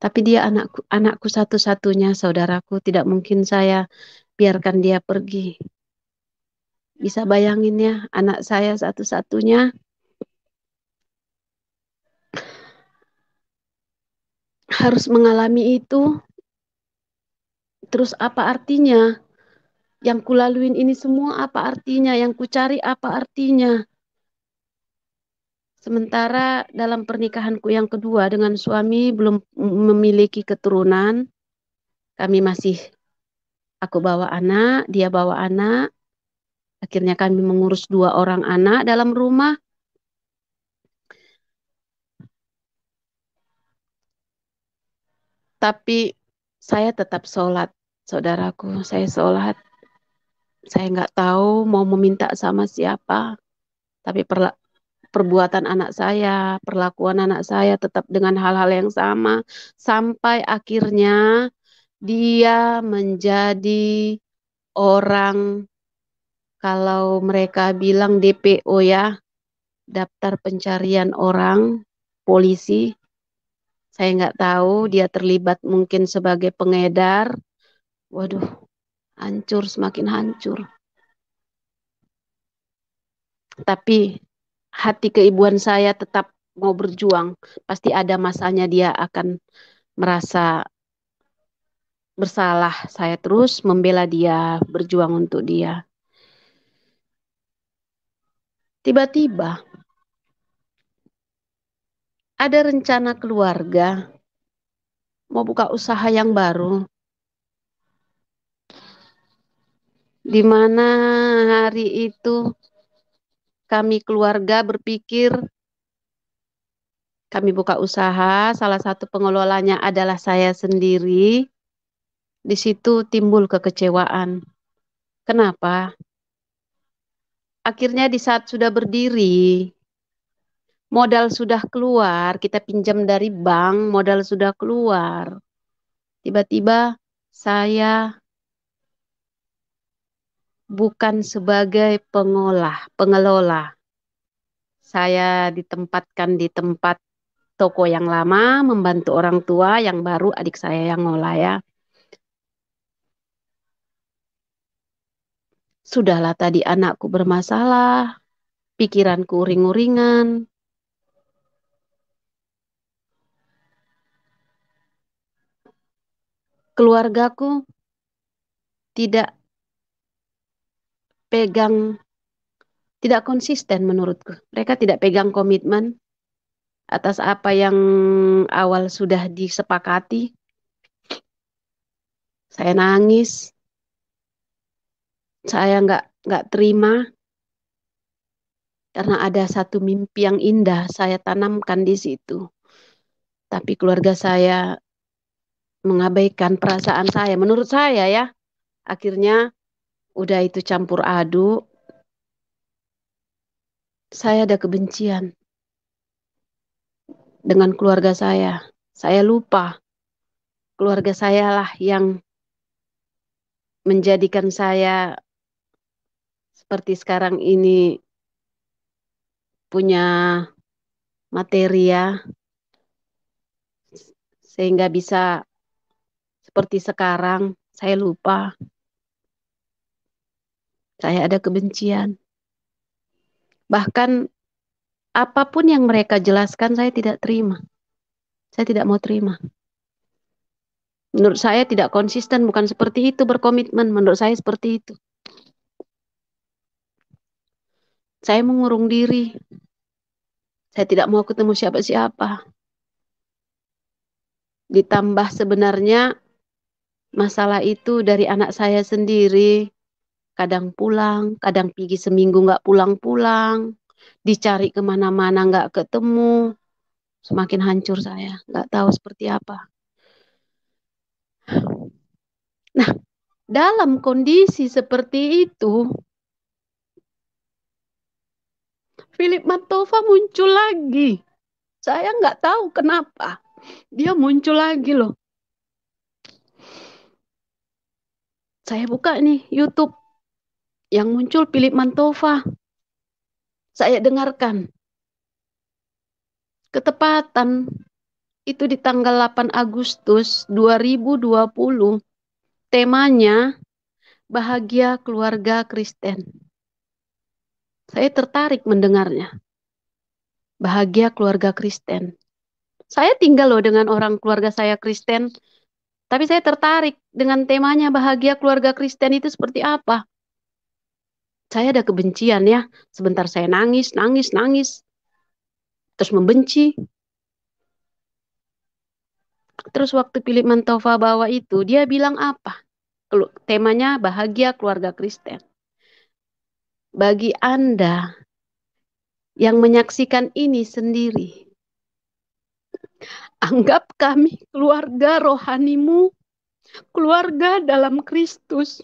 Tapi dia anakku, anakku satu-satunya, saudaraku, tidak mungkin saya biarkan dia pergi. Bisa bayangin ya, anak saya satu-satunya harus mengalami itu. Terus apa artinya? Yang kulaluin ini semua apa artinya? Yang kucari apa artinya? Sementara dalam pernikahanku yang kedua dengan suami belum memiliki keturunan, kami masih aku bawa anak, dia bawa anak. Akhirnya kami mengurus dua orang anak dalam rumah. Tapi saya tetap sholat, saudaraku. Saya sholat. Saya nggak tahu mau meminta sama siapa. Tapi perla perbuatan anak saya, perlakuan anak saya tetap dengan hal-hal yang sama sampai akhirnya dia menjadi orang kalau mereka bilang DPO ya, daftar pencarian orang, polisi. Saya nggak tahu dia terlibat mungkin sebagai pengedar. Waduh, hancur semakin hancur. Tapi hati keibuan saya tetap mau berjuang, pasti ada masanya dia akan merasa bersalah. Saya terus membela dia, berjuang untuk dia. Tiba-tiba ada rencana keluarga mau buka usaha yang baru. Di mana hari itu kami keluarga berpikir kami buka usaha, salah satu pengelolanya adalah saya sendiri. Di situ timbul kekecewaan. Kenapa? Akhirnya di saat sudah berdiri, modal sudah keluar, kita pinjam dari bank, modal sudah keluar. Tiba-tiba saya bukan sebagai pengolah, pengelola. Saya ditempatkan di tempat toko yang lama, membantu orang tua yang baru adik saya yang ngolah ya. Sudahlah tadi anakku bermasalah, pikiranku uring-uringan. Keluargaku tidak pegang tidak konsisten menurutku. Mereka tidak pegang komitmen atas apa yang awal sudah disepakati. Saya nangis. Saya nggak nggak terima karena ada satu mimpi yang indah saya tanamkan di situ. Tapi keluarga saya mengabaikan perasaan saya. Menurut saya ya, akhirnya Udah itu campur aduk. Saya ada kebencian dengan keluarga saya. Saya lupa keluarga saya lah yang menjadikan saya seperti sekarang ini punya materi ya sehingga bisa seperti sekarang saya lupa saya ada kebencian. Bahkan apapun yang mereka jelaskan saya tidak terima. Saya tidak mau terima. Menurut saya tidak konsisten, bukan seperti itu berkomitmen. Menurut saya seperti itu. Saya mengurung diri. Saya tidak mau ketemu siapa-siapa. Ditambah sebenarnya masalah itu dari anak saya sendiri kadang pulang, kadang pergi seminggu nggak pulang-pulang, dicari kemana-mana nggak ketemu, semakin hancur saya, nggak tahu seperti apa. Nah, dalam kondisi seperti itu, Philip Matova muncul lagi. Saya nggak tahu kenapa. Dia muncul lagi loh. Saya buka nih YouTube yang muncul Philip Mantova. Saya dengarkan. Ketepatan itu di tanggal 8 Agustus 2020. Temanya bahagia keluarga Kristen. Saya tertarik mendengarnya. Bahagia keluarga Kristen. Saya tinggal loh dengan orang keluarga saya Kristen, tapi saya tertarik dengan temanya bahagia keluarga Kristen itu seperti apa saya ada kebencian ya. Sebentar saya nangis, nangis, nangis. Terus membenci. Terus waktu Philip mantova bawa itu, dia bilang apa? Temanya bahagia keluarga Kristen. Bagi Anda yang menyaksikan ini sendiri, anggap kami keluarga rohanimu, keluarga dalam Kristus.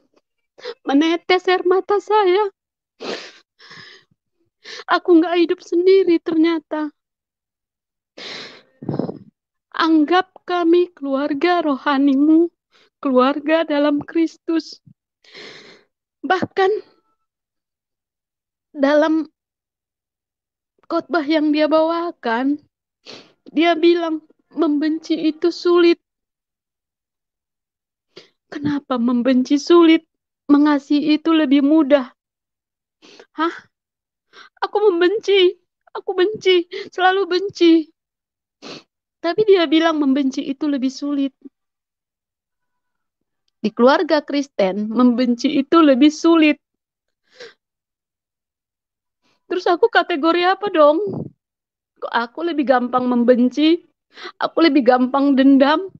Menetes air mata saya Aku nggak hidup sendiri ternyata. Anggap kami keluarga rohanimu, keluarga dalam Kristus. Bahkan dalam khotbah yang dia bawakan, dia bilang membenci itu sulit. Kenapa membenci sulit? Mengasihi itu lebih mudah. Hah? Aku membenci. Aku benci. Selalu benci. Tapi dia bilang membenci itu lebih sulit. Di keluarga Kristen, membenci itu lebih sulit. Terus aku kategori apa dong? Kok Aku lebih gampang membenci, aku lebih gampang dendam.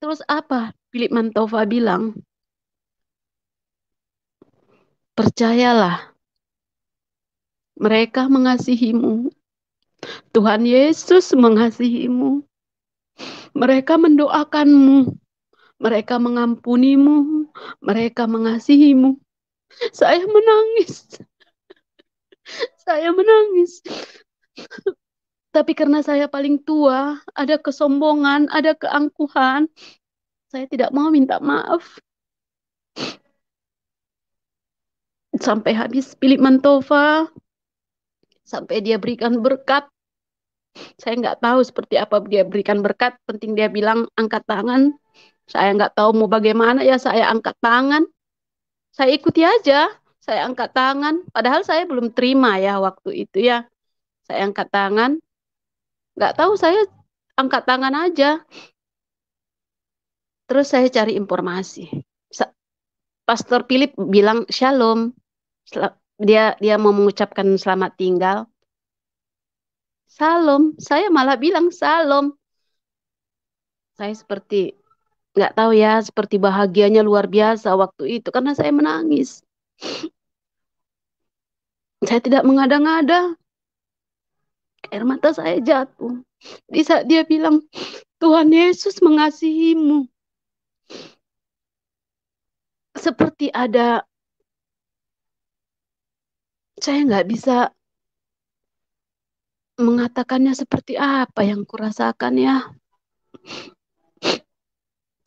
Terus apa? Philip Mantova bilang, Percayalah, mereka mengasihimu. Tuhan Yesus mengasihimu. Mereka mendoakanmu. Mereka mengampunimu. Mereka mengasihimu. Saya menangis. Saya menangis. Tapi karena saya paling tua, ada kesombongan, ada keangkuhan, saya tidak mau minta maaf. sampai habis pilih Mantova sampai dia berikan berkat saya nggak tahu seperti apa dia berikan berkat penting dia bilang angkat tangan saya nggak tahu mau bagaimana ya saya angkat tangan saya ikuti aja saya angkat tangan padahal saya belum terima ya waktu itu ya saya angkat tangan nggak tahu saya angkat tangan aja terus saya cari informasi Pastor Philip bilang shalom dia dia mau mengucapkan selamat tinggal. Salam, saya malah bilang salam. Saya seperti nggak tahu ya, seperti bahagianya luar biasa waktu itu karena saya menangis. [SNIFFS] Saya tidak mengada-ngada. Air mata saya jatuh. Di saat dia bilang, Tuhan Yesus mengasihimu. [SNIFFS] Seperti ada saya nggak bisa mengatakannya seperti apa yang kurasakan ya.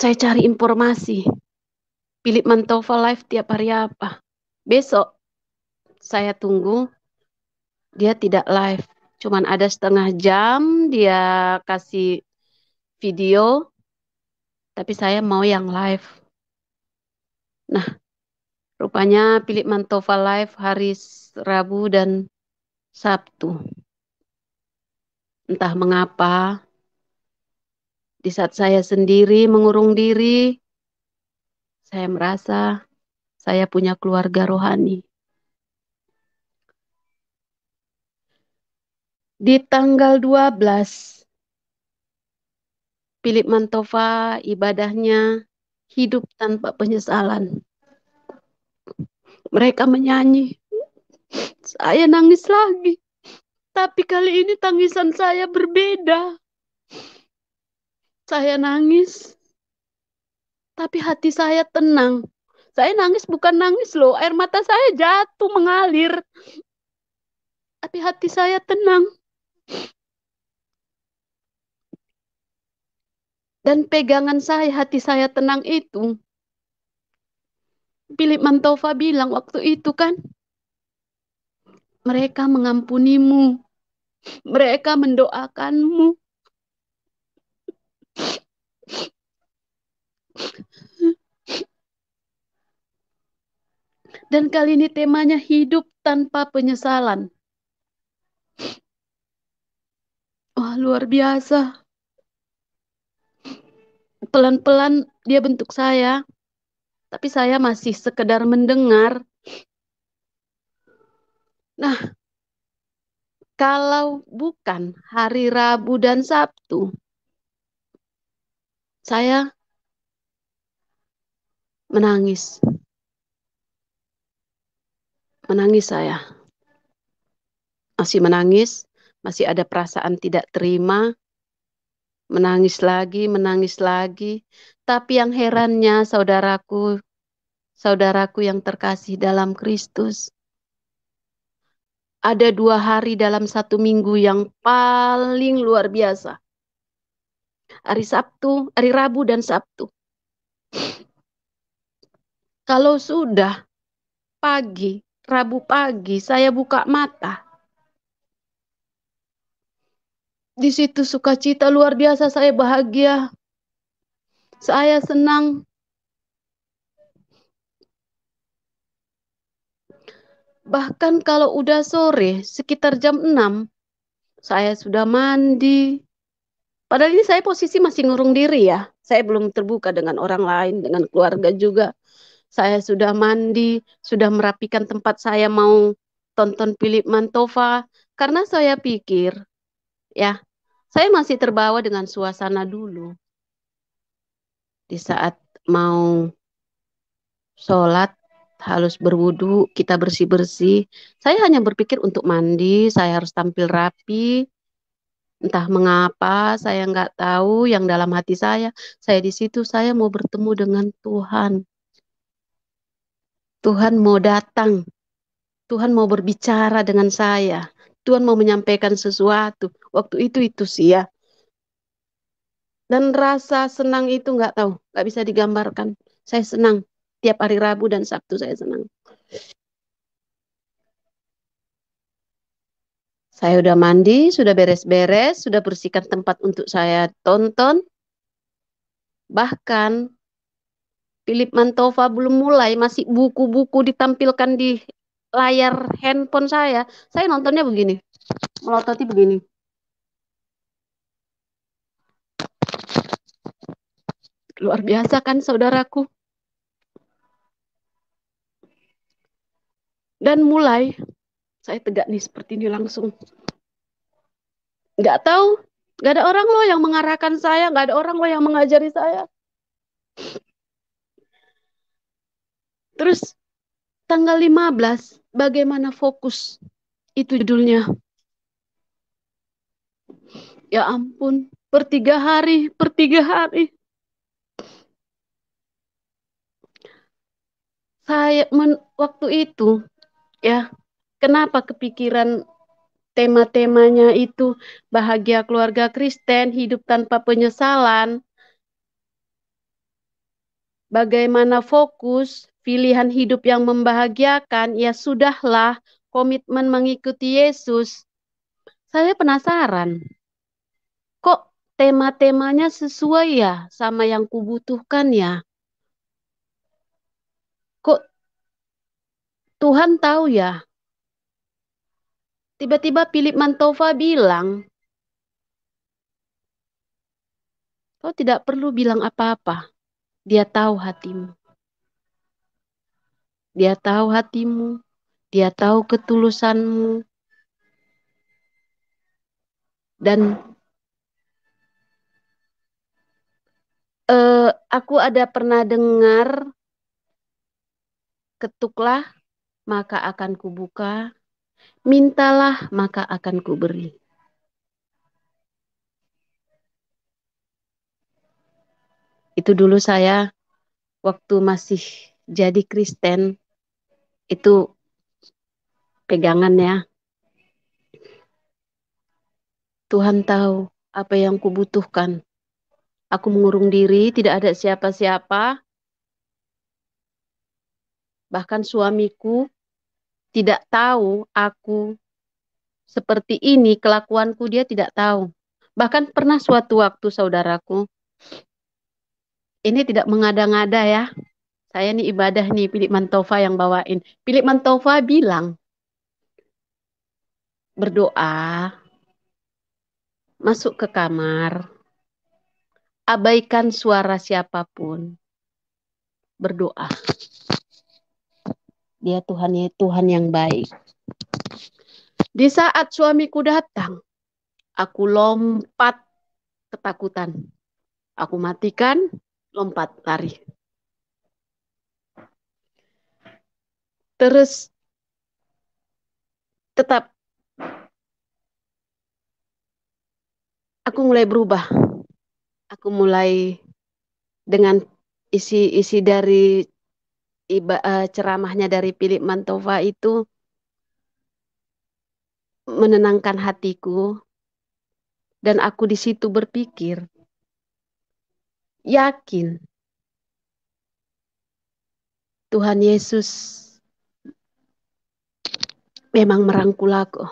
Saya cari informasi. Philip Mantova live tiap hari apa? Besok saya tunggu dia tidak live. Cuman ada setengah jam dia kasih video tapi saya mau yang live. Nah, rupanya Philip Mantova live hari Rabu dan Sabtu. Entah mengapa, di saat saya sendiri mengurung diri, saya merasa saya punya keluarga rohani. Di tanggal 12, Philip Mantova ibadahnya hidup tanpa penyesalan. Mereka menyanyi saya nangis lagi. Tapi kali ini tangisan saya berbeda. Saya nangis. Tapi hati saya tenang. Saya nangis bukan nangis loh. Air mata saya jatuh mengalir. Tapi hati saya tenang. Dan pegangan saya, hati saya tenang itu Philip Mantova bilang waktu itu kan, mereka mengampunimu. Mereka mendoakanmu. Dan kali ini temanya hidup tanpa penyesalan. Wah, luar biasa. Pelan-pelan dia bentuk saya, tapi saya masih sekedar mendengar. Nah, kalau bukan hari Rabu dan Sabtu, saya menangis. Menangis saya. Masih menangis, masih ada perasaan tidak terima, menangis lagi, menangis lagi. Tapi yang herannya saudaraku, saudaraku yang terkasih dalam Kristus, ada dua hari dalam satu minggu yang paling luar biasa. Hari Sabtu, hari Rabu dan Sabtu. Kalau sudah pagi, Rabu pagi saya buka mata. Di situ sukacita luar biasa, saya bahagia. Saya senang Bahkan kalau udah sore, sekitar jam 6, saya sudah mandi. Padahal ini saya posisi masih ngurung diri ya. Saya belum terbuka dengan orang lain, dengan keluarga juga. Saya sudah mandi, sudah merapikan tempat saya mau tonton Philip Mantova. Karena saya pikir, ya, saya masih terbawa dengan suasana dulu. Di saat mau sholat, harus berwudu, kita bersih-bersih. Saya hanya berpikir untuk mandi, saya harus tampil rapi. Entah mengapa saya nggak tahu yang dalam hati saya, saya di situ saya mau bertemu dengan Tuhan. Tuhan mau datang. Tuhan mau berbicara dengan saya. Tuhan mau menyampaikan sesuatu. Waktu itu itu sih ya. Dan rasa senang itu nggak tahu, nggak bisa digambarkan. Saya senang tiap hari Rabu dan Sabtu saya senang. Saya udah mandi, sudah beres-beres, sudah bersihkan tempat untuk saya tonton. Bahkan Philip Mantova belum mulai, masih buku-buku ditampilkan di layar handphone saya. Saya nontonnya begini, melototi begini. Luar biasa kan saudaraku? Dan mulai saya tegak nih seperti ini langsung. Nggak tahu, nggak ada orang loh yang mengarahkan saya, nggak ada orang loh yang mengajari saya. Terus tanggal 15, bagaimana fokus? Itu judulnya. Ya ampun, per tiga hari, per tiga hari. Saya men, waktu itu ya kenapa kepikiran tema-temanya itu bahagia keluarga Kristen, hidup tanpa penyesalan, bagaimana fokus, pilihan hidup yang membahagiakan, ya sudahlah komitmen mengikuti Yesus. Saya penasaran, kok tema-temanya sesuai ya sama yang kubutuhkan ya? Tuhan tahu ya. Tiba-tiba Philip Mantova bilang, Kau tidak perlu bilang apa-apa. Dia tahu hatimu. Dia tahu hatimu. Dia tahu ketulusanmu. Dan uh, aku ada pernah dengar ketuklah maka akan kubuka, mintalah maka akan kuberi. Itu dulu saya waktu masih jadi Kristen itu pegangannya. Tuhan tahu apa yang kubutuhkan. Aku mengurung diri, tidak ada siapa-siapa, bahkan suamiku tidak tahu aku seperti ini kelakuanku dia tidak tahu. Bahkan pernah suatu waktu saudaraku ini tidak mengada-ngada ya. Saya nih ibadah nih pilih Mantova yang bawain. pilih Mantova bilang berdoa masuk ke kamar abaikan suara siapapun berdoa dia Tuhan Tuhan yang baik. Di saat suamiku datang, aku lompat ketakutan. Aku matikan, lompat, lari. Terus tetap aku mulai berubah. Aku mulai dengan isi-isi dari iba, uh, ceramahnya dari Philip Mantova itu menenangkan hatiku dan aku di situ berpikir yakin Tuhan Yesus memang merangkul aku.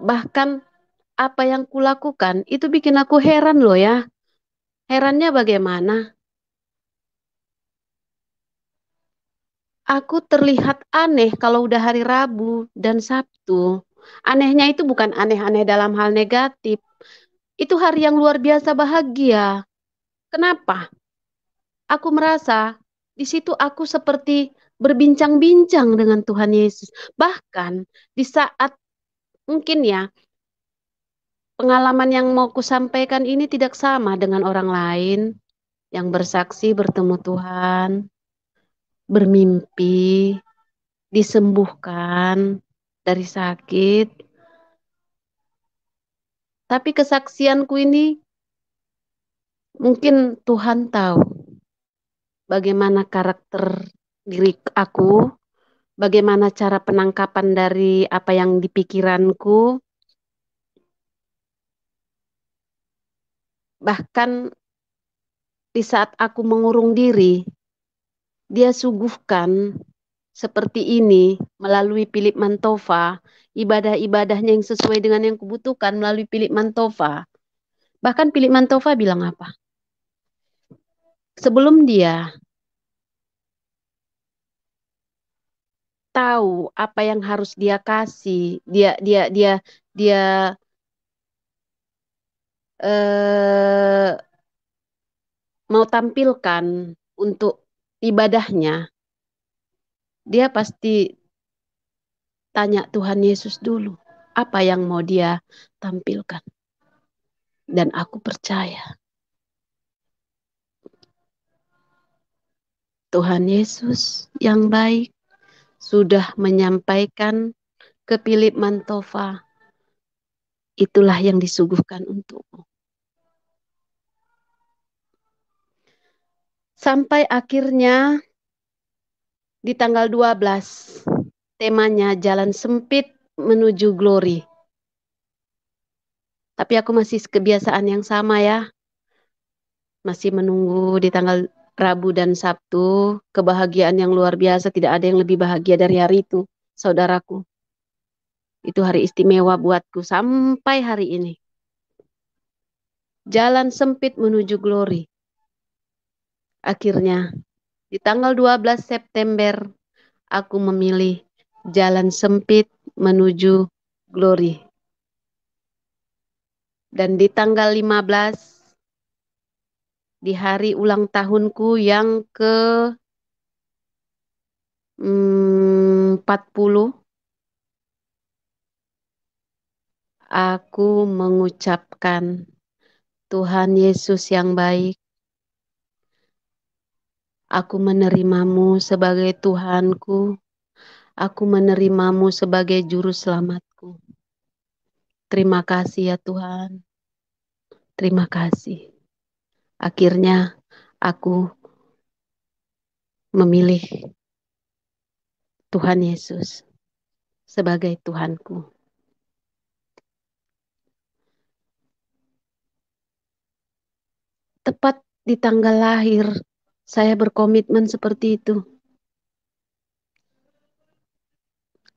Bahkan apa yang kulakukan itu bikin aku heran loh ya. Herannya bagaimana? Aku terlihat aneh kalau udah hari Rabu dan Sabtu. Anehnya itu bukan aneh-aneh dalam hal negatif. Itu hari yang luar biasa bahagia. Kenapa? Aku merasa di situ aku seperti berbincang-bincang dengan Tuhan Yesus. Bahkan di saat mungkin ya pengalaman yang mau ku sampaikan ini tidak sama dengan orang lain yang bersaksi bertemu Tuhan bermimpi disembuhkan dari sakit. Tapi kesaksianku ini mungkin Tuhan tahu bagaimana karakter diri aku, bagaimana cara penangkapan dari apa yang dipikiranku Bahkan di saat aku mengurung diri, dia suguhkan seperti ini melalui Philip Mantova, ibadah-ibadahnya yang sesuai dengan yang kubutuhkan melalui Philip Mantova. Bahkan Philip Mantova bilang apa? Sebelum dia tahu apa yang harus dia kasih, dia dia dia dia eh, mau tampilkan untuk ibadahnya, dia pasti tanya Tuhan Yesus dulu, apa yang mau dia tampilkan. Dan aku percaya Tuhan Yesus yang baik sudah menyampaikan ke Philip Mantova, itulah yang disuguhkan untukmu. Sampai akhirnya di tanggal 12 temanya jalan sempit menuju glory. Tapi aku masih kebiasaan yang sama ya. Masih menunggu di tanggal Rabu dan Sabtu kebahagiaan yang luar biasa tidak ada yang lebih bahagia dari hari itu, saudaraku. Itu hari istimewa buatku sampai hari ini. Jalan sempit menuju glory. Akhirnya, di tanggal 12 September, aku memilih jalan sempit menuju glory. Dan di tanggal 15, di hari ulang tahunku yang ke 40, mm, aku mengucapkan Tuhan Yesus yang baik, Aku menerimamu sebagai Tuhanku. Aku menerimamu sebagai Juru Selamatku. Terima kasih ya Tuhan. Terima kasih. Akhirnya aku memilih Tuhan Yesus sebagai Tuhanku. Tepat di tanggal lahir saya berkomitmen seperti itu.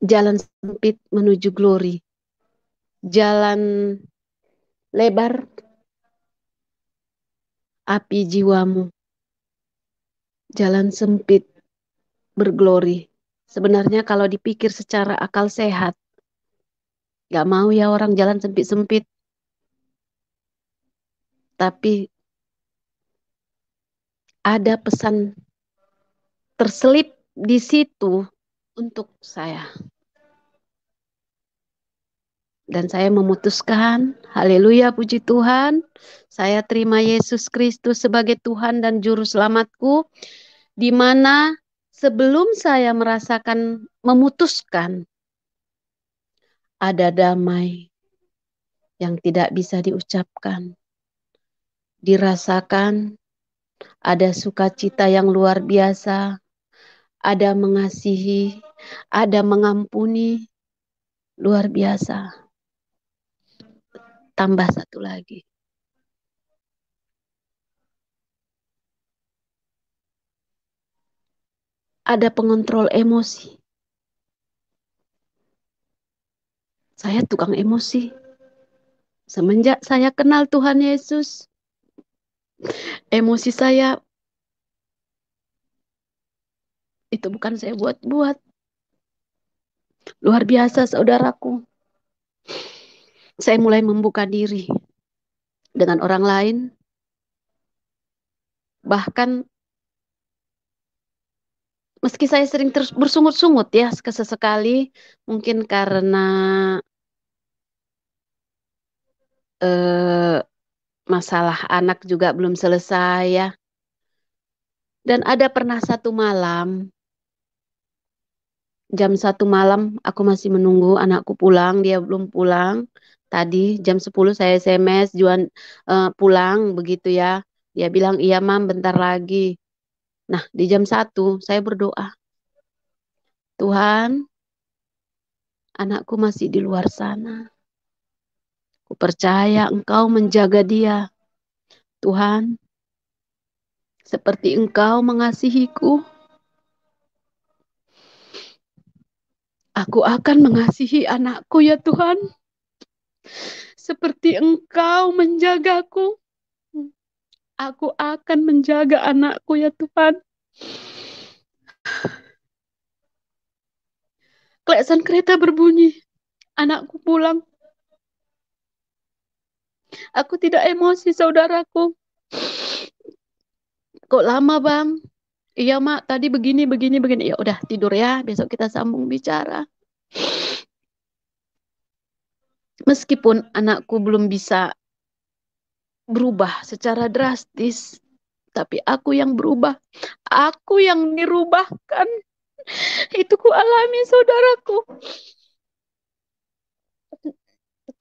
Jalan sempit menuju glory. Jalan lebar api jiwamu. Jalan sempit berglory. Sebenarnya kalau dipikir secara akal sehat, gak mau ya orang jalan sempit-sempit. Tapi ada pesan terselip di situ untuk saya. Dan saya memutuskan, haleluya puji Tuhan, saya terima Yesus Kristus sebagai Tuhan dan Juru Selamatku, di mana sebelum saya merasakan memutuskan, ada damai yang tidak bisa diucapkan, dirasakan ada sukacita yang luar biasa, ada mengasihi, ada mengampuni, luar biasa. Tambah satu lagi. Ada pengontrol emosi. Saya tukang emosi. Semenjak saya kenal Tuhan Yesus, emosi saya itu bukan saya buat-buat. Luar biasa saudaraku. Saya mulai membuka diri dengan orang lain. Bahkan meski saya sering terus bersungut-sungut ya sesekali mungkin karena eh, masalah anak juga belum selesai ya. Dan ada pernah satu malam, jam satu malam aku masih menunggu anakku pulang, dia belum pulang. Tadi jam 10 saya SMS, Juan uh, pulang begitu ya. Dia bilang, iya mam bentar lagi. Nah di jam satu saya berdoa. Tuhan, anakku masih di luar sana. Aku percaya Engkau menjaga dia. Tuhan, seperti Engkau mengasihiku, aku akan mengasihi anakku ya Tuhan. Seperti Engkau menjagaku, aku akan menjaga anakku ya Tuhan. Klakson kereta berbunyi. Anakku pulang. Aku tidak emosi, saudaraku. Kok lama, Bang? Iya, Mak. Tadi begini, begini, begini. Ya udah, tidur ya. Besok kita sambung bicara. Meskipun anakku belum bisa berubah secara drastis, tapi aku yang berubah, aku yang dirubahkan. Itu ku alami saudaraku.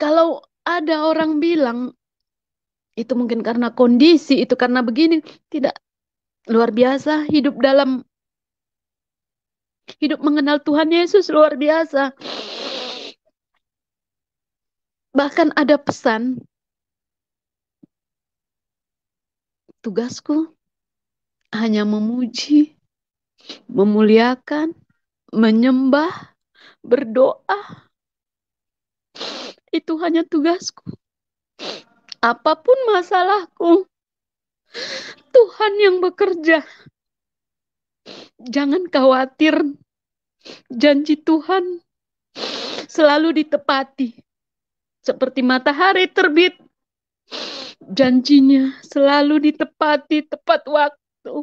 Kalau ada orang bilang itu mungkin karena kondisi, itu karena begini, tidak luar biasa hidup dalam hidup mengenal Tuhan Yesus luar biasa. Bahkan ada pesan tugasku hanya memuji, memuliakan, menyembah, berdoa, itu hanya tugasku. Apapun masalahku, Tuhan yang bekerja. Jangan khawatir, janji Tuhan selalu ditepati. Seperti matahari terbit, janjinya selalu ditepati tepat waktu.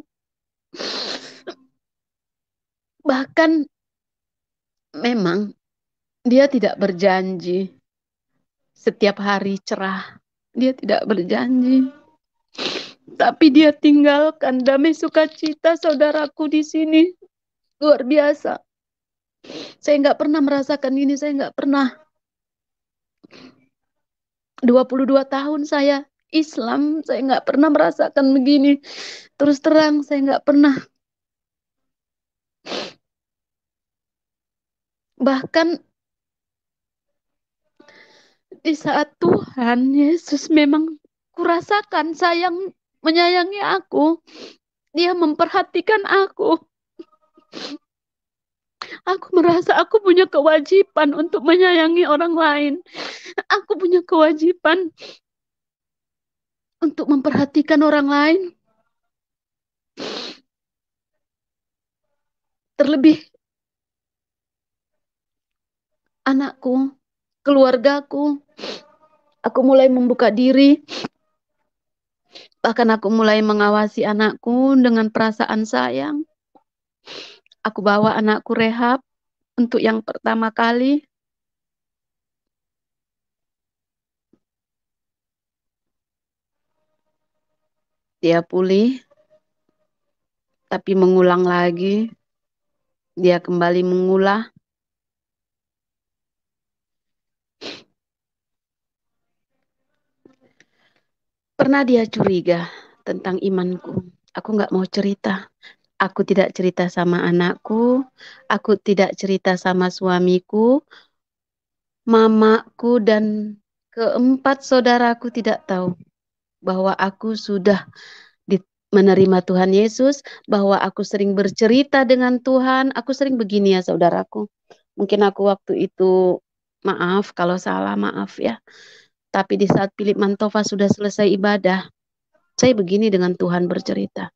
Bahkan memang dia tidak berjanji setiap hari cerah. Dia tidak berjanji. Tapi dia tinggalkan damai sukacita saudaraku di sini. Luar biasa. Saya nggak pernah merasakan ini, saya nggak pernah. 22 tahun saya Islam, saya nggak pernah merasakan begini. Terus terang, saya nggak pernah. Bahkan di saat Tuhan Yesus memang kurasakan sayang menyayangi aku. Dia memperhatikan aku. Aku merasa aku punya kewajiban untuk menyayangi orang lain. Aku punya kewajiban untuk memperhatikan orang lain. Terlebih anakku keluargaku. Aku mulai membuka diri. Bahkan aku mulai mengawasi anakku dengan perasaan sayang. Aku bawa anakku rehab untuk yang pertama kali. Dia pulih, tapi mengulang lagi. Dia kembali mengulang Karena dia curiga tentang imanku. Aku nggak mau cerita. Aku tidak cerita sama anakku. Aku tidak cerita sama suamiku. Mamaku dan keempat saudaraku tidak tahu bahwa aku sudah menerima Tuhan Yesus, bahwa aku sering bercerita dengan Tuhan. Aku sering begini ya saudaraku. Mungkin aku waktu itu maaf kalau salah, maaf ya. Tapi di saat Philip Mantova sudah selesai ibadah, saya begini dengan Tuhan bercerita.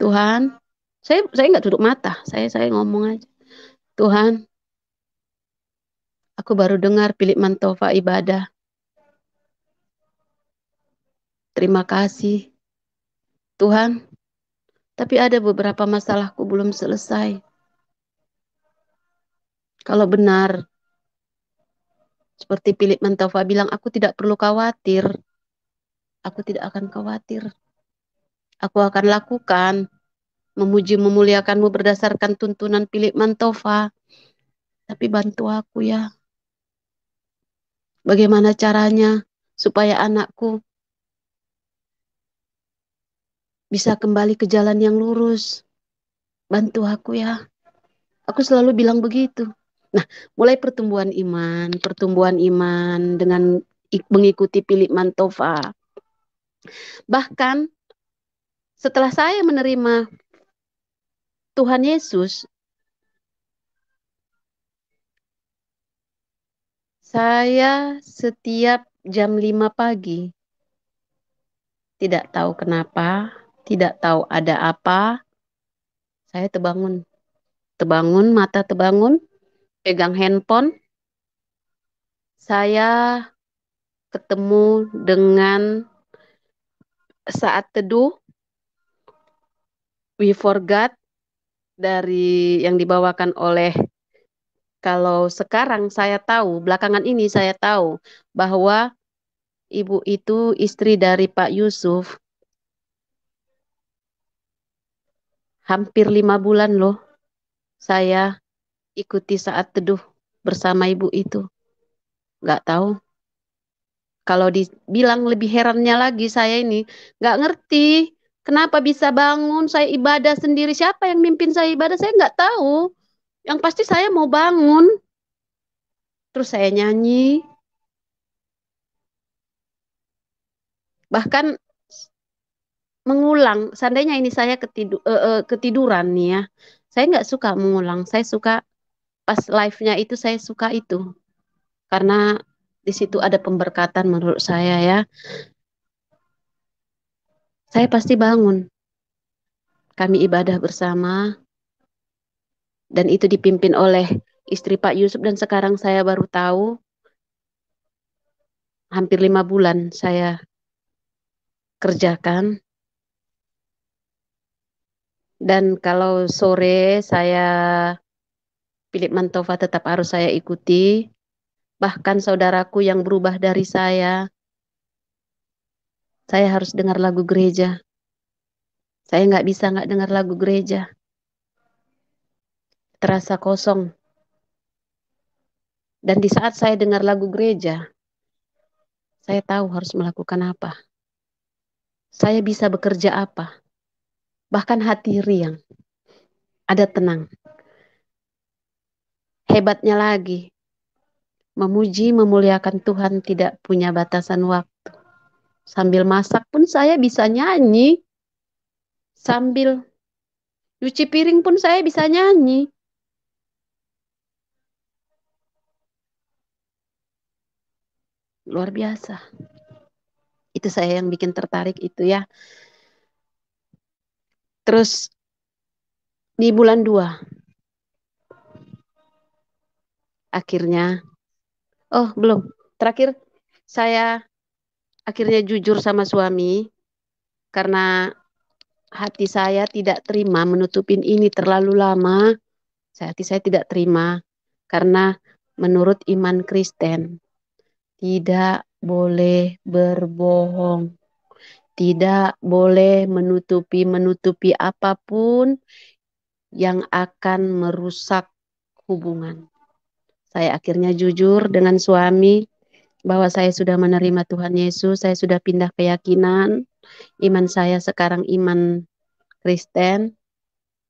Tuhan, saya saya nggak tutup mata, saya saya ngomong aja. Tuhan, aku baru dengar Philip Mantova ibadah. Terima kasih. Tuhan, tapi ada beberapa masalahku belum selesai. Kalau benar seperti Philip Mentofa bilang, aku tidak perlu khawatir. Aku tidak akan khawatir. Aku akan lakukan memuji memuliakanmu berdasarkan tuntunan Philip Mentofa. Tapi bantu aku ya. Bagaimana caranya supaya anakku bisa kembali ke jalan yang lurus. Bantu aku ya. Aku selalu bilang begitu. Nah, mulai pertumbuhan iman, pertumbuhan iman dengan mengikuti Philip Mantova. Bahkan setelah saya menerima Tuhan Yesus, saya setiap jam 5 pagi tidak tahu kenapa, tidak tahu ada apa, saya terbangun. Terbangun, mata terbangun, pegang handphone, saya ketemu dengan saat teduh We Forgot dari yang dibawakan oleh kalau sekarang saya tahu belakangan ini saya tahu bahwa ibu itu istri dari Pak Yusuf hampir lima bulan loh saya ikuti saat teduh bersama ibu itu. Nggak tahu. Kalau dibilang lebih herannya lagi saya ini, nggak ngerti kenapa bisa bangun, saya ibadah sendiri. Siapa yang mimpin saya ibadah, saya nggak tahu. Yang pasti saya mau bangun. Terus saya nyanyi. Bahkan mengulang, seandainya ini saya ketidu, uh, uh, ketiduran nih ya, saya nggak suka mengulang, saya suka pas live-nya itu saya suka itu karena di situ ada pemberkatan menurut saya ya saya pasti bangun kami ibadah bersama dan itu dipimpin oleh istri Pak Yusuf dan sekarang saya baru tahu hampir lima bulan saya kerjakan dan kalau sore saya Philip Mantova tetap harus saya ikuti. Bahkan saudaraku yang berubah dari saya, saya harus dengar lagu gereja. Saya nggak bisa nggak dengar lagu gereja. Terasa kosong. Dan di saat saya dengar lagu gereja, saya tahu harus melakukan apa. Saya bisa bekerja apa. Bahkan hati riang. Ada tenang. Hebatnya lagi, memuji memuliakan Tuhan tidak punya batasan waktu. Sambil masak pun saya bisa nyanyi. Sambil cuci piring pun saya bisa nyanyi. Luar biasa. Itu saya yang bikin tertarik itu ya. Terus di bulan 2 akhirnya oh belum terakhir saya akhirnya jujur sama suami karena hati saya tidak terima menutupin ini terlalu lama. Saya hati saya tidak terima karena menurut iman Kristen tidak boleh berbohong. Tidak boleh menutupi-menutupi apapun yang akan merusak hubungan. Saya akhirnya jujur dengan suami bahwa saya sudah menerima Tuhan Yesus, saya sudah pindah keyakinan, iman saya sekarang iman Kristen.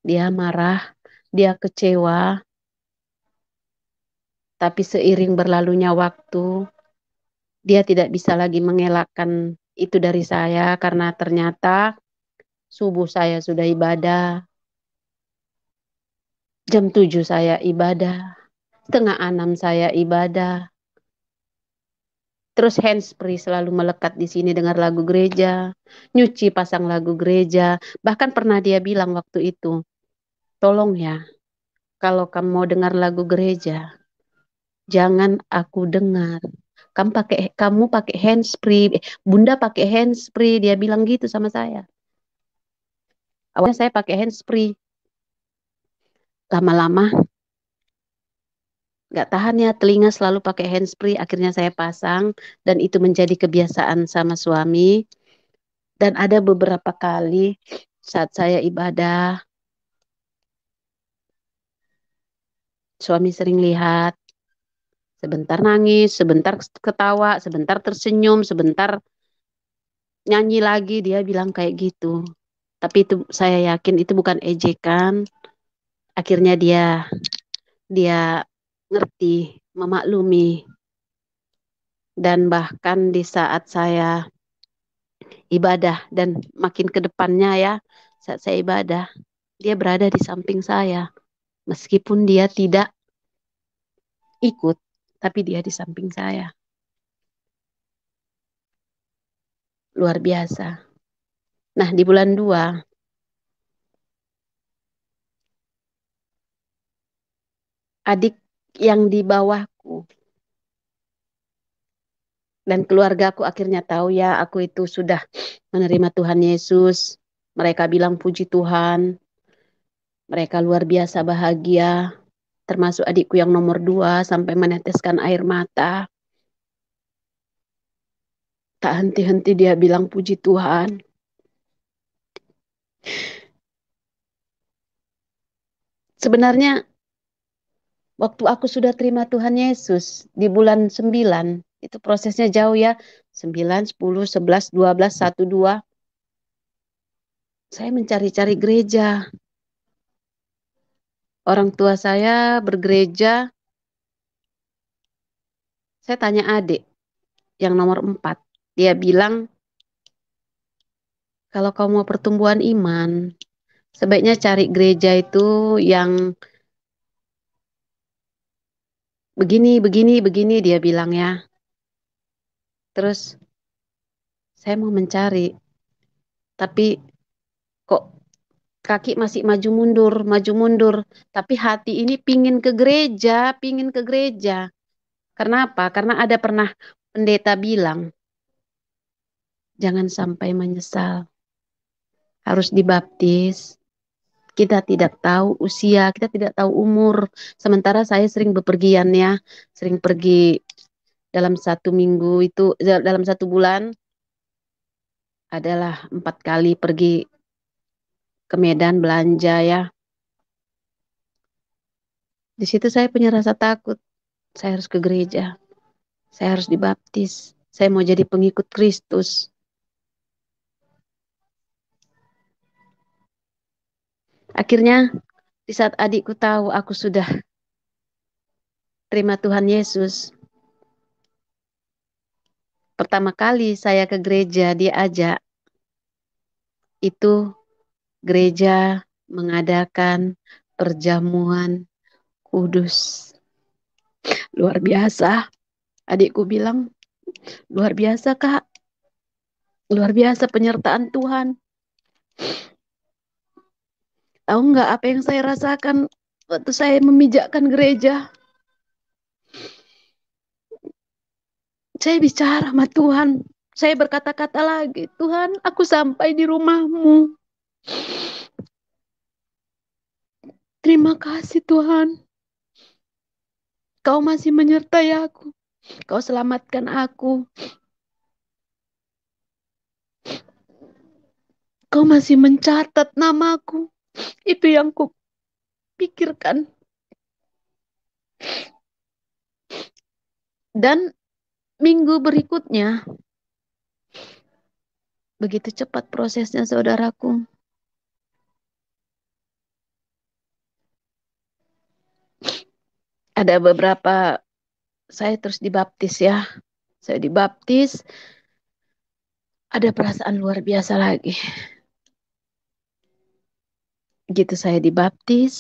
Dia marah, dia kecewa. Tapi seiring berlalunya waktu, dia tidak bisa lagi mengelakkan itu dari saya karena ternyata subuh saya sudah ibadah, jam 7 saya ibadah, setengah enam saya ibadah. Terus handsfree selalu melekat di sini dengar lagu gereja, nyuci pasang lagu gereja. Bahkan pernah dia bilang waktu itu, tolong ya, kalau kamu mau dengar lagu gereja, jangan aku dengar. Kamu pakai kamu pakai handsfree, eh, bunda pakai handsfree, dia bilang gitu sama saya. Awalnya saya pakai handsfree. Lama-lama nggak tahan ya telinga selalu pakai handsfree akhirnya saya pasang dan itu menjadi kebiasaan sama suami dan ada beberapa kali saat saya ibadah suami sering lihat sebentar nangis sebentar ketawa sebentar tersenyum sebentar nyanyi lagi dia bilang kayak gitu tapi itu saya yakin itu bukan ejekan akhirnya dia dia ngerti, memaklumi. Dan bahkan di saat saya ibadah dan makin ke depannya ya, saat saya ibadah, dia berada di samping saya. Meskipun dia tidak ikut, tapi dia di samping saya. Luar biasa. Nah, di bulan 2 adik yang di bawahku. Dan keluargaku akhirnya tahu ya aku itu sudah menerima Tuhan Yesus. Mereka bilang puji Tuhan. Mereka luar biasa bahagia. Termasuk adikku yang nomor dua sampai meneteskan air mata. Tak henti-henti dia bilang puji Tuhan. Sebenarnya waktu aku sudah terima Tuhan Yesus di bulan 9, itu prosesnya jauh ya, 9, 10, 11, 12, 1, 2. Saya mencari-cari gereja. Orang tua saya bergereja. Saya tanya adik yang nomor 4. Dia bilang, kalau kamu mau pertumbuhan iman, sebaiknya cari gereja itu yang begini, begini, begini dia bilang ya. Terus saya mau mencari, tapi kok kaki masih maju mundur, maju mundur. Tapi hati ini pingin ke gereja, pingin ke gereja. Kenapa? Karena ada pernah pendeta bilang, jangan sampai menyesal. Harus dibaptis, kita tidak tahu usia, kita tidak tahu umur. Sementara saya sering bepergian ya, sering pergi dalam satu minggu itu dalam satu bulan adalah empat kali pergi ke Medan belanja ya. Di situ saya punya rasa takut. Saya harus ke gereja. Saya harus dibaptis. Saya mau jadi pengikut Kristus. Akhirnya di saat adikku tahu aku sudah terima Tuhan Yesus, pertama kali saya ke gereja dia ajak itu gereja mengadakan perjamuan kudus. Luar biasa. Adikku bilang, luar biasa kak. Luar biasa penyertaan Tuhan. Tahu nggak apa yang saya rasakan waktu saya memijakkan gereja? Saya bicara sama Tuhan. Saya berkata-kata lagi, Tuhan, aku sampai di rumahmu. Terima kasih Tuhan. Kau masih menyertai aku. Kau selamatkan aku. Kau masih mencatat namaku. Itu yang ku pikirkan. Dan minggu berikutnya, begitu cepat prosesnya saudaraku. Ada beberapa, saya terus dibaptis ya. Saya dibaptis, ada perasaan luar biasa lagi begitu saya dibaptis,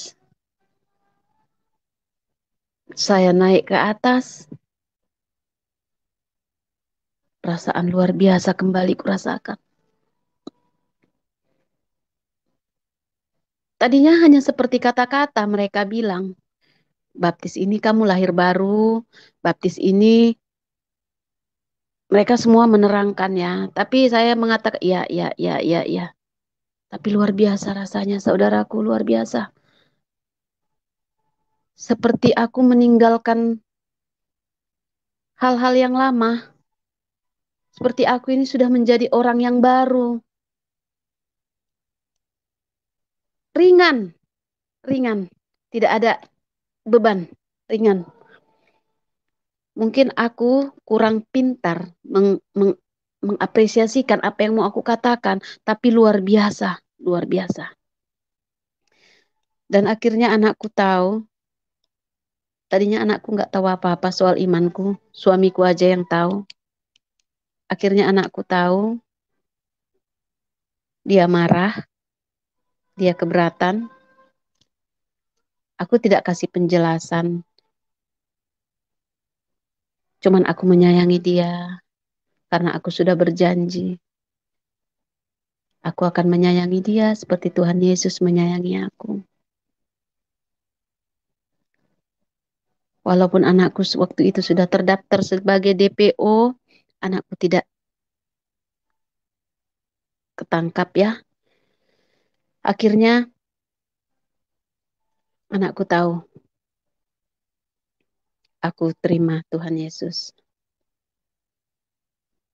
saya naik ke atas, perasaan luar biasa kembali kurasakan. Tadinya hanya seperti kata-kata mereka bilang, baptis ini kamu lahir baru, baptis ini mereka semua menerangkan ya. Tapi saya mengatakan, ya, ya, ya, ya, ya. Tapi luar biasa rasanya, saudaraku, luar biasa. Seperti aku meninggalkan hal-hal yang lama. Seperti aku ini sudah menjadi orang yang baru. Ringan, ringan, tidak ada beban, ringan. Mungkin aku kurang pintar meng, meng, mengapresiasikan apa yang mau aku katakan, tapi luar biasa, luar biasa. Dan akhirnya anakku tahu, tadinya anakku nggak tahu apa-apa soal imanku, suamiku aja yang tahu. Akhirnya anakku tahu, dia marah, dia keberatan. Aku tidak kasih penjelasan, cuman aku menyayangi dia, karena aku sudah berjanji. Aku akan menyayangi dia seperti Tuhan Yesus menyayangi aku. Walaupun anakku waktu itu sudah terdaftar sebagai DPO, anakku tidak ketangkap ya. Akhirnya anakku tahu aku terima Tuhan Yesus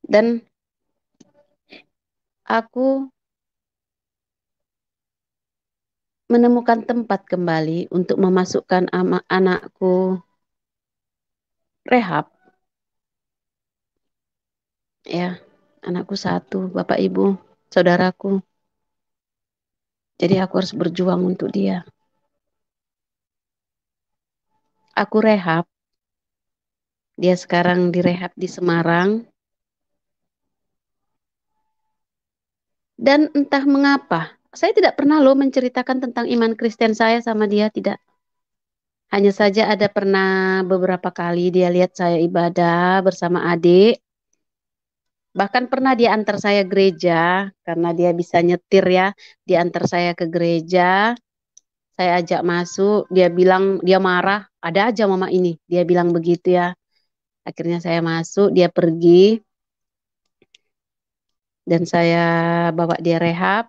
dan aku menemukan tempat kembali untuk memasukkan anakku rehab. Ya, anakku satu, Bapak Ibu, saudaraku. Jadi aku harus berjuang untuk dia. Aku rehab. Dia sekarang direhab di Semarang. Dan entah mengapa, saya tidak pernah lo menceritakan tentang iman Kristen saya sama dia, tidak. Hanya saja ada pernah beberapa kali dia lihat saya ibadah bersama adik. Bahkan pernah dia antar saya gereja, karena dia bisa nyetir ya, dia antar saya ke gereja. Saya ajak masuk, dia bilang, dia marah, ada aja mama ini. Dia bilang begitu ya. Akhirnya saya masuk, dia pergi dan saya bawa dia rehab.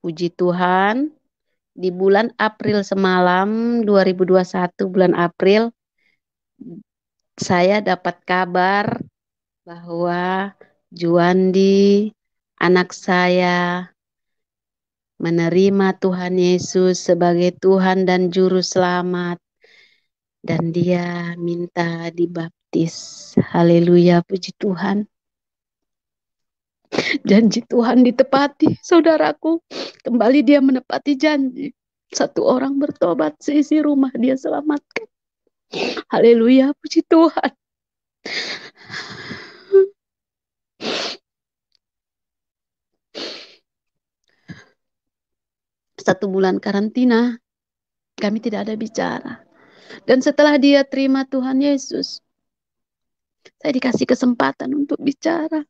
Puji Tuhan, di bulan April semalam 2021 bulan April saya dapat kabar bahwa Juandi anak saya menerima Tuhan Yesus sebagai Tuhan dan juru selamat dan dia minta dibaptis. Haleluya puji Tuhan. Janji Tuhan ditepati, saudaraku. Kembali dia menepati janji. Satu orang bertobat, seisi rumah dia selamatkan. Haleluya, puji Tuhan. Satu bulan karantina, kami tidak ada bicara. Dan setelah dia terima Tuhan Yesus, saya dikasih kesempatan untuk bicara.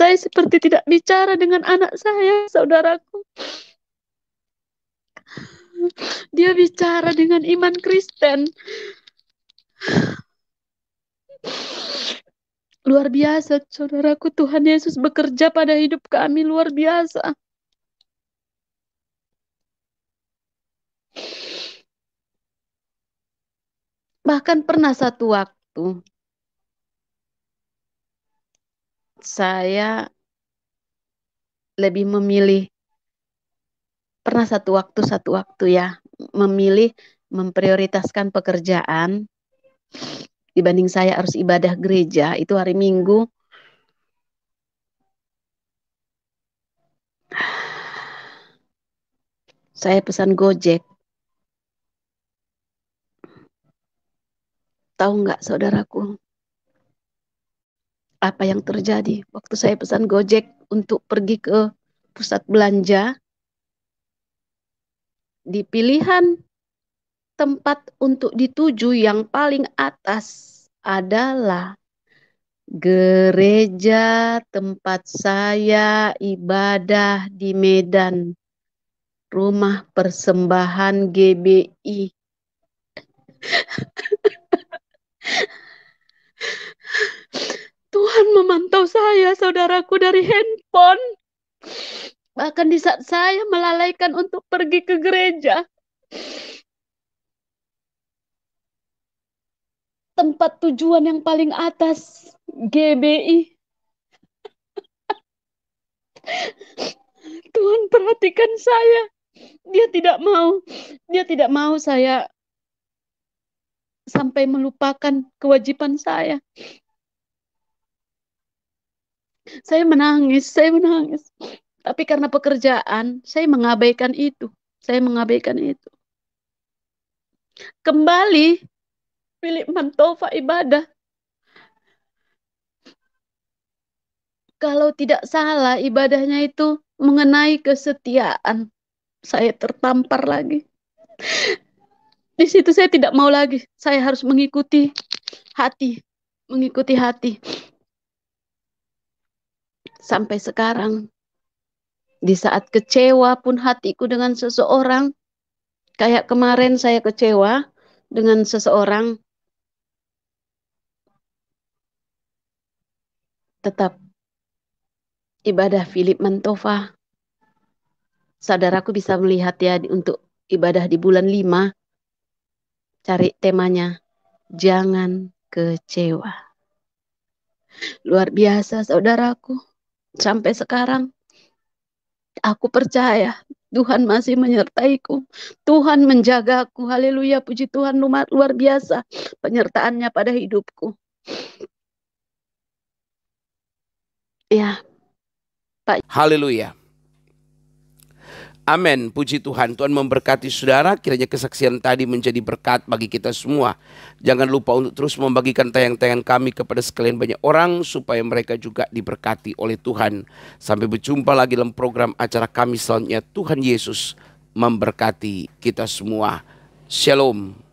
Saya seperti tidak bicara dengan anak saya, saudaraku. Dia bicara dengan iman Kristen. Luar biasa, saudaraku. Tuhan Yesus bekerja pada hidup kami luar biasa. Bahkan pernah satu waktu, saya lebih memilih pernah satu waktu satu waktu ya memilih memprioritaskan pekerjaan dibanding saya harus ibadah gereja itu hari Minggu saya pesan Gojek tahu nggak saudaraku apa yang terjadi. Waktu saya pesan Gojek untuk pergi ke pusat belanja, di pilihan tempat untuk dituju yang paling atas adalah gereja tempat saya ibadah di Medan, rumah persembahan GBI. [LAUGHS] Tuhan memantau saya, saudaraku, dari handphone. Bahkan di saat saya melalaikan untuk pergi ke gereja. Tempat tujuan yang paling atas, GBI. Tuhan perhatikan saya. Dia tidak mau, dia tidak mau saya sampai melupakan kewajiban saya. Saya menangis, saya menangis. Tapi karena pekerjaan, saya mengabaikan itu. Saya mengabaikan itu. Kembali, Filip Mantofa ibadah. Kalau tidak salah, ibadahnya itu mengenai kesetiaan. Saya tertampar lagi. Di situ saya tidak mau lagi. Saya harus mengikuti hati. Mengikuti hati sampai sekarang. Di saat kecewa pun hatiku dengan seseorang, kayak kemarin saya kecewa dengan seseorang, tetap ibadah Philip sadar Saudaraku bisa melihat ya untuk ibadah di bulan 5 cari temanya jangan kecewa. Luar biasa saudaraku sampai sekarang aku percaya Tuhan masih menyertai menyertaiku. Tuhan menjagaku. Haleluya, puji Tuhan luar, luar biasa penyertaannya pada hidupku. Ya. Pak. Haleluya. Amin. Puji Tuhan. Tuhan memberkati saudara. Kiranya kesaksian tadi menjadi berkat bagi kita semua. Jangan lupa untuk terus membagikan tayang-tayangan kami kepada sekalian banyak orang supaya mereka juga diberkati oleh Tuhan. Sampai berjumpa lagi dalam program acara kami selanjutnya. Tuhan Yesus memberkati kita semua. Shalom.